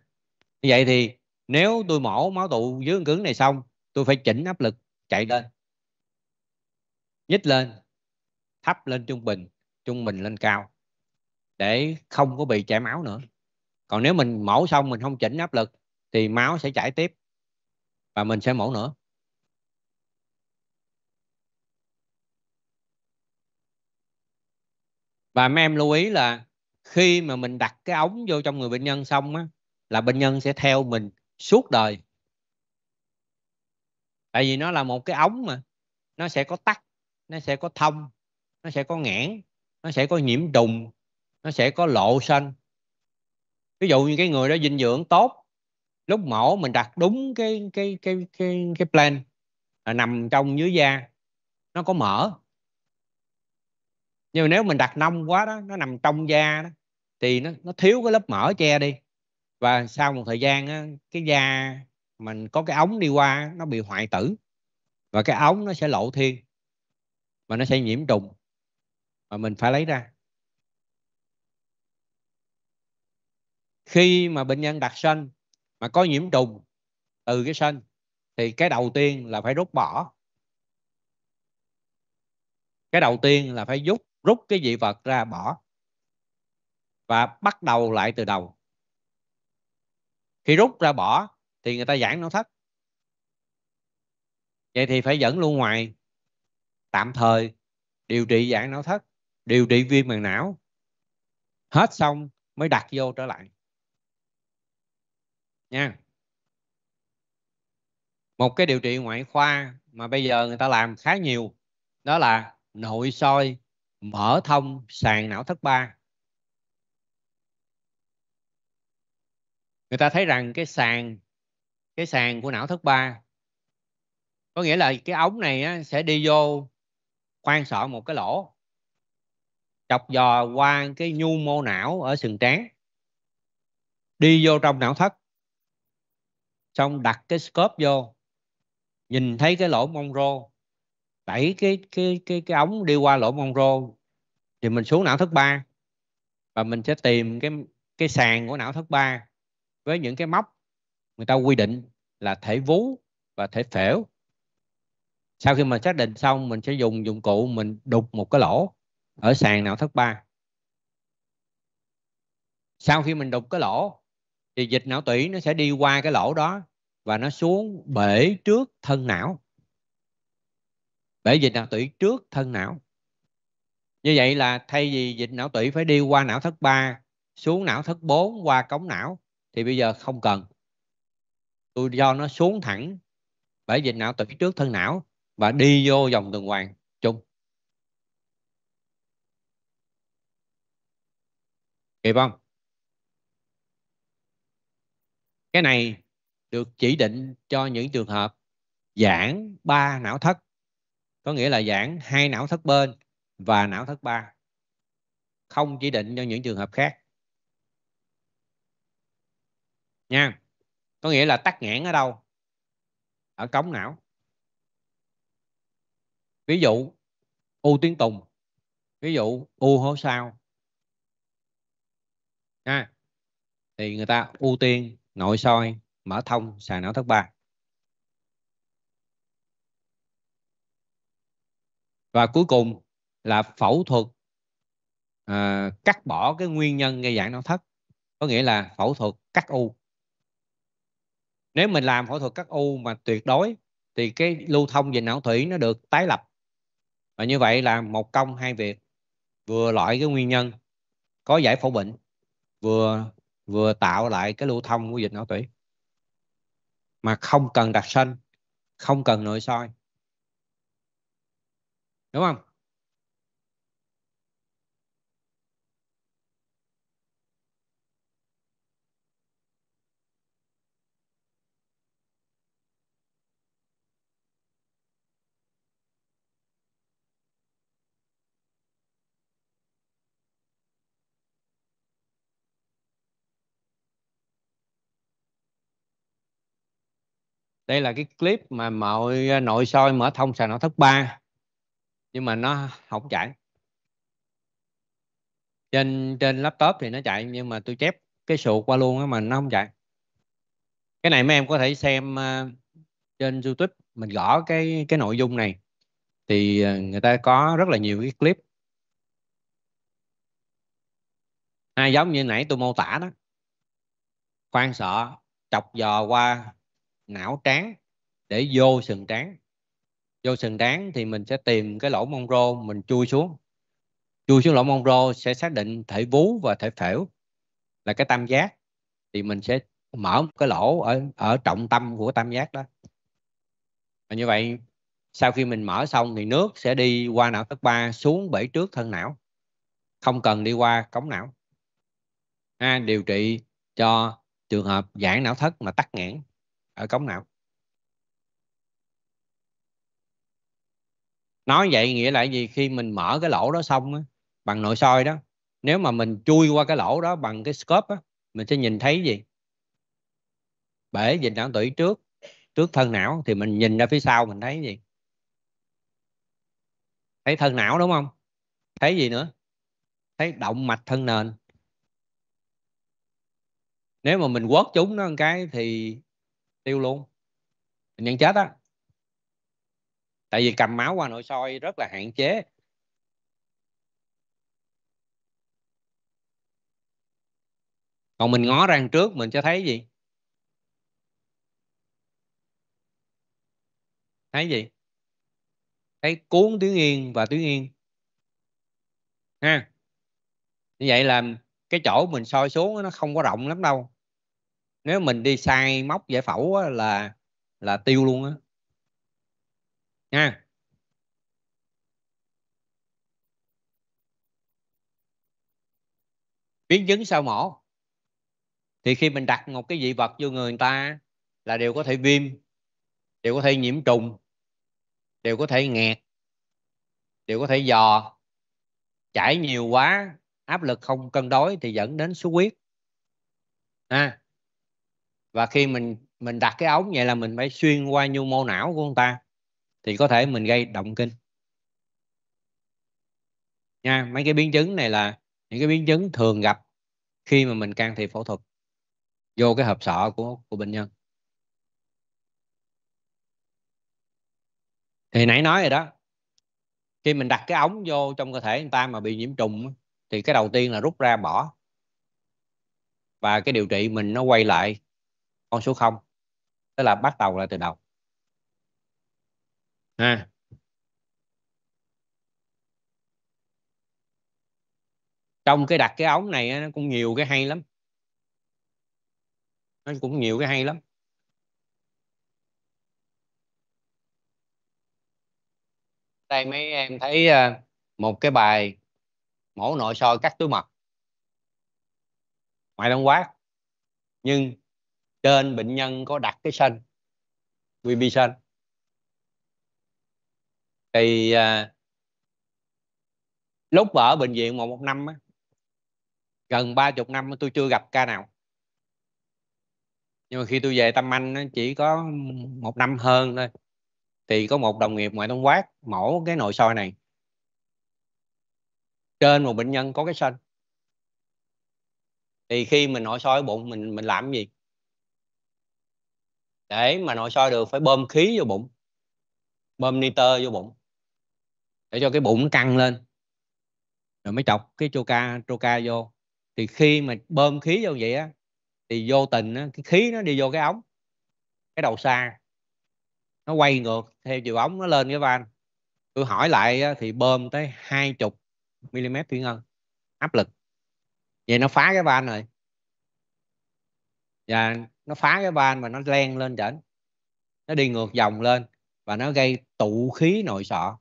vậy thì nếu tôi mổ máu tụ dưới cứng này xong tôi phải chỉnh áp lực chạy lên nhích lên thấp lên trung bình trung bình lên cao để không có bị chảy máu nữa còn nếu mình mổ xong mình không chỉnh áp lực thì máu sẽ chảy tiếp và mình sẽ mổ nữa và mấy em lưu ý là khi mà mình đặt cái ống vô trong người bệnh nhân xong á là bệnh nhân sẽ theo mình suốt đời tại vì nó là một cái ống mà nó sẽ có tắc nó sẽ có thông nó sẽ có nghẽn nó sẽ có nhiễm trùng nó sẽ có lộ xanh ví dụ như cái người đó dinh dưỡng tốt lúc mổ mình đặt đúng cái cái cái cái cái plan là nằm trong dưới da nó có mở nhưng mà nếu mình đặt nông quá đó nó nằm trong da đó thì nó nó thiếu cái lớp mỡ che đi và sau một thời gian á, cái da mình có cái ống đi qua nó bị hoại tử và cái ống nó sẽ lộ thiên và nó sẽ nhiễm trùng và mình phải lấy ra khi mà bệnh nhân đặt sân mà có nhiễm trùng từ cái sân thì cái đầu tiên là phải rút bỏ cái đầu tiên là phải rút rút cái dị vật ra bỏ và bắt đầu lại từ đầu khi rút ra bỏ thì người ta giãn nó thất vậy thì phải dẫn luôn ngoài tạm thời điều trị giãn não thất điều trị viêm màng não hết xong mới đặt vô trở lại nha một cái điều trị ngoại khoa mà bây giờ người ta làm khá nhiều đó là nội soi mở thông sàn não thất ba người ta thấy rằng cái sàn cái sàn của não thất ba có nghĩa là cái ống này á, sẽ đi vô khoan sọ một cái lỗ chọc dò qua cái nhu mô não ở sừng trán đi vô trong não thất xong đặt cái scope vô nhìn thấy cái lỗ mông rô đẩy cái cái cái cái ống đi qua lỗ mông rô thì mình xuống não thất ba và mình sẽ tìm cái cái sàn của não thất ba với những cái móc người ta quy định là thể vú và thể phễu sau khi mình xác định xong mình sẽ dùng dụng cụ mình đục một cái lỗ ở sàn não thất ba sau khi mình đục cái lỗ thì dịch não tủy nó sẽ đi qua cái lỗ đó và nó xuống bể trước thân não bể dịch não tủy trước thân não như vậy là thay vì dịch não tủy phải đi qua não thất ba xuống não thất bốn qua cống não thì bây giờ không cần tôi do nó xuống thẳng bể dịch não tủy trước thân não và đi vô dòng tuần hoàn chung kịp không cái này được chỉ định cho những trường hợp giãn ba não thất có nghĩa là giãn hai não thất bên và não thất ba không chỉ định cho những trường hợp khác nha có nghĩa là tắc nghẽn ở đâu ở cống não ví dụ u tuyến tùng ví dụ u hố sao nha thì người ta ưu tiên nội soi mở thông sàng não thất ba và cuối cùng là phẫu thuật à, cắt bỏ cái nguyên nhân gây giãn não thất có nghĩa là phẫu thuật cắt u nếu mình làm phẫu thuật cắt u mà tuyệt đối thì cái lưu thông về não thủy nó được tái lập và như vậy là một công hai việc vừa loại cái nguyên nhân có giải phẫu bệnh vừa vừa tạo lại cái lưu thông của dịch não tủy mà không cần đặt sân không cần nội soi đúng không đây là cái clip mà mọi à, nội soi mở thông sàn não thất ba nhưng mà nó không chạy trên trên laptop thì nó chạy nhưng mà tôi chép cái sụt qua luôn á mà nó không chạy cái này mấy em có thể xem à, trên youtube mình gõ cái cái nội dung này thì à, người ta có rất là nhiều cái clip à, giống như nãy tôi mô tả đó khoan sợ chọc dò qua não trán để vô sừng trán vô sừng trán thì mình sẽ tìm cái lỗ mông rô mình chui xuống chui xuống lỗ mông rô sẽ xác định thể vú và thể phễu là cái tam giác thì mình sẽ mở một cái lỗ ở ở trọng tâm của tam giác đó và như vậy sau khi mình mở xong thì nước sẽ đi qua não thất ba xuống bể trước thân não không cần đi qua cống não à, điều trị cho trường hợp giãn não thất mà tắc nghẽn ở cống nào nói vậy nghĩa là gì khi mình mở cái lỗ đó xong á, bằng nội soi đó nếu mà mình chui qua cái lỗ đó bằng cái scope á, mình sẽ nhìn thấy gì bể dịch não tủy trước trước thân não thì mình nhìn ra phía sau mình thấy gì thấy thân não đúng không thấy gì nữa thấy động mạch thân nền nếu mà mình quất chúng nó một cái thì tiêu luôn bệnh nhân chết á tại vì cầm máu qua nội soi rất là hạn chế còn mình ngó răng trước mình sẽ thấy gì thấy gì thấy cuốn tuyến yên và tuyến yên ha như vậy là cái chỗ mình soi xuống nó không có rộng lắm đâu nếu mình đi sai móc giải phẫu á, là là tiêu luôn á nha biến chứng sau mổ thì khi mình đặt một cái dị vật vô người người ta là đều có thể viêm đều có thể nhiễm trùng đều có thể nghẹt đều có thể dò chảy nhiều quá áp lực không cân đối thì dẫn đến xuất huyết à, và khi mình mình đặt cái ống vậy là mình phải xuyên qua nhu mô não của người ta thì có thể mình gây động kinh nha mấy cái biến chứng này là những cái biến chứng thường gặp khi mà mình can thiệp phẫu thuật vô cái hộp sọ của của bệnh nhân thì nãy nói rồi đó khi mình đặt cái ống vô trong cơ thể người ta mà bị nhiễm trùng thì cái đầu tiên là rút ra bỏ và cái điều trị mình nó quay lại con số 0 tức là bắt đầu lại từ đầu ha trong cái đặt cái ống này nó cũng nhiều cái hay lắm nó cũng nhiều cái hay lắm đây mấy em thấy ờ, một cái bài mổ nội soi cắt túi mật ngoại đông quát nhưng trên bệnh nhân có đặt cái sân quy bi sân thì à, lúc ở bệnh viện một một năm á, gần ba chục năm tôi chưa gặp ca nào nhưng mà khi tôi về tâm anh chỉ có một năm hơn thôi thì có một đồng nghiệp ngoại tổng quát mổ cái nội soi này trên một bệnh nhân có cái sân thì khi mình nội soi bụng mình mình làm gì để mà nội soi được phải bơm khí vô bụng bơm nitơ vô bụng để cho cái bụng nó căng lên rồi mới chọc cái troca troca vô thì khi mà bơm khí vô vậy á thì vô tình á, cái khí nó đi vô cái ống cái đầu xa nó quay ngược theo chiều ống nó lên cái van tôi hỏi lại á, thì bơm tới hai chục mm thủy ngân áp lực vậy nó phá cái van rồi và nó phá cái van và nó len lên trển nó đi ngược dòng lên và nó gây tụ khí nội sọ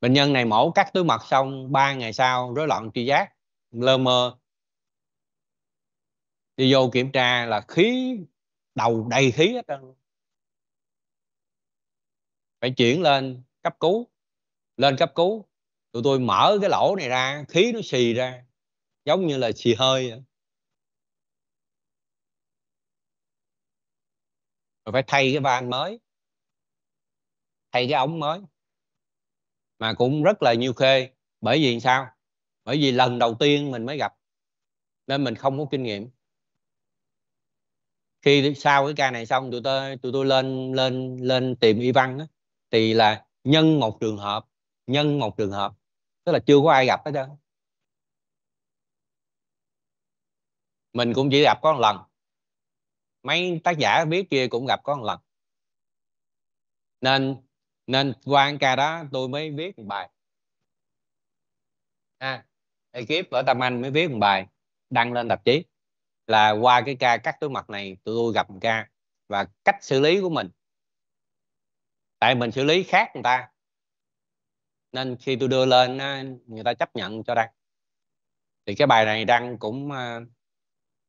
bệnh nhân này mổ cắt túi mật xong 3 ngày sau rối loạn tri giác lơ mơ đi vô kiểm tra là khí đầu đầy khí hết trơn phải chuyển lên cấp cứu lên cấp cứu tụi tôi mở cái lỗ này ra khí nó xì ra giống như là xì hơi vậy. rồi phải thay cái van mới thay cái ống mới mà cũng rất là nhiều khê bởi vì sao bởi vì lần đầu tiên mình mới gặp nên mình không có kinh nghiệm khi sau cái ca này xong tụi tôi tụi tôi lên lên lên tìm y văn đó, thì là nhân một trường hợp nhân một trường hợp tức là chưa có ai gặp hết trơn mình cũng chỉ gặp có một lần mấy tác giả viết kia cũng gặp có một lần nên nên qua cái ca đó tôi mới viết một bài à, ekip ở tâm anh mới viết một bài đăng lên tạp chí là qua cái ca cắt túi mặt này tôi gặp một ca và cách xử lý của mình tại mình xử lý khác người ta nên khi tôi đưa lên người ta chấp nhận cho đăng thì cái bài này đăng cũng à,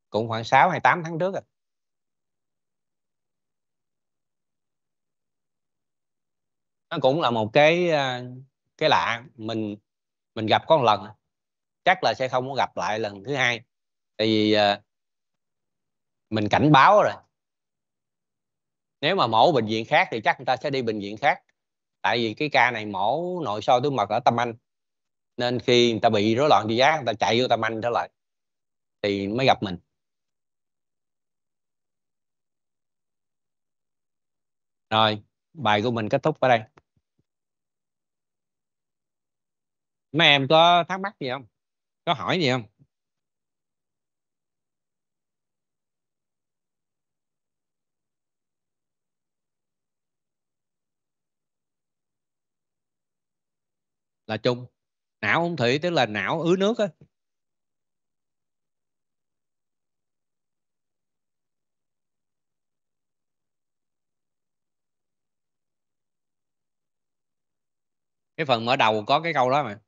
cũng khoảng 6 hay 8 tháng trước rồi nó cũng là một cái ờ, cái lạ mình mình gặp có một lần chắc là sẽ không có gặp lại lần thứ hai tại vì ờ, mình cảnh báo rồi nếu mà mổ bệnh viện khác thì chắc người ta sẽ đi bệnh viện khác tại vì cái ca này mổ nội soi túi mật ở tâm anh nên khi người ta bị rối loạn thị giác người ta chạy vô tâm anh trở lại thì mới gặp mình rồi bài của mình kết thúc ở đây mấy em có thắc mắc gì không có hỏi gì không là chung não ung thủy tức là não ứ nước á cái phần mở đầu có cái câu đó mà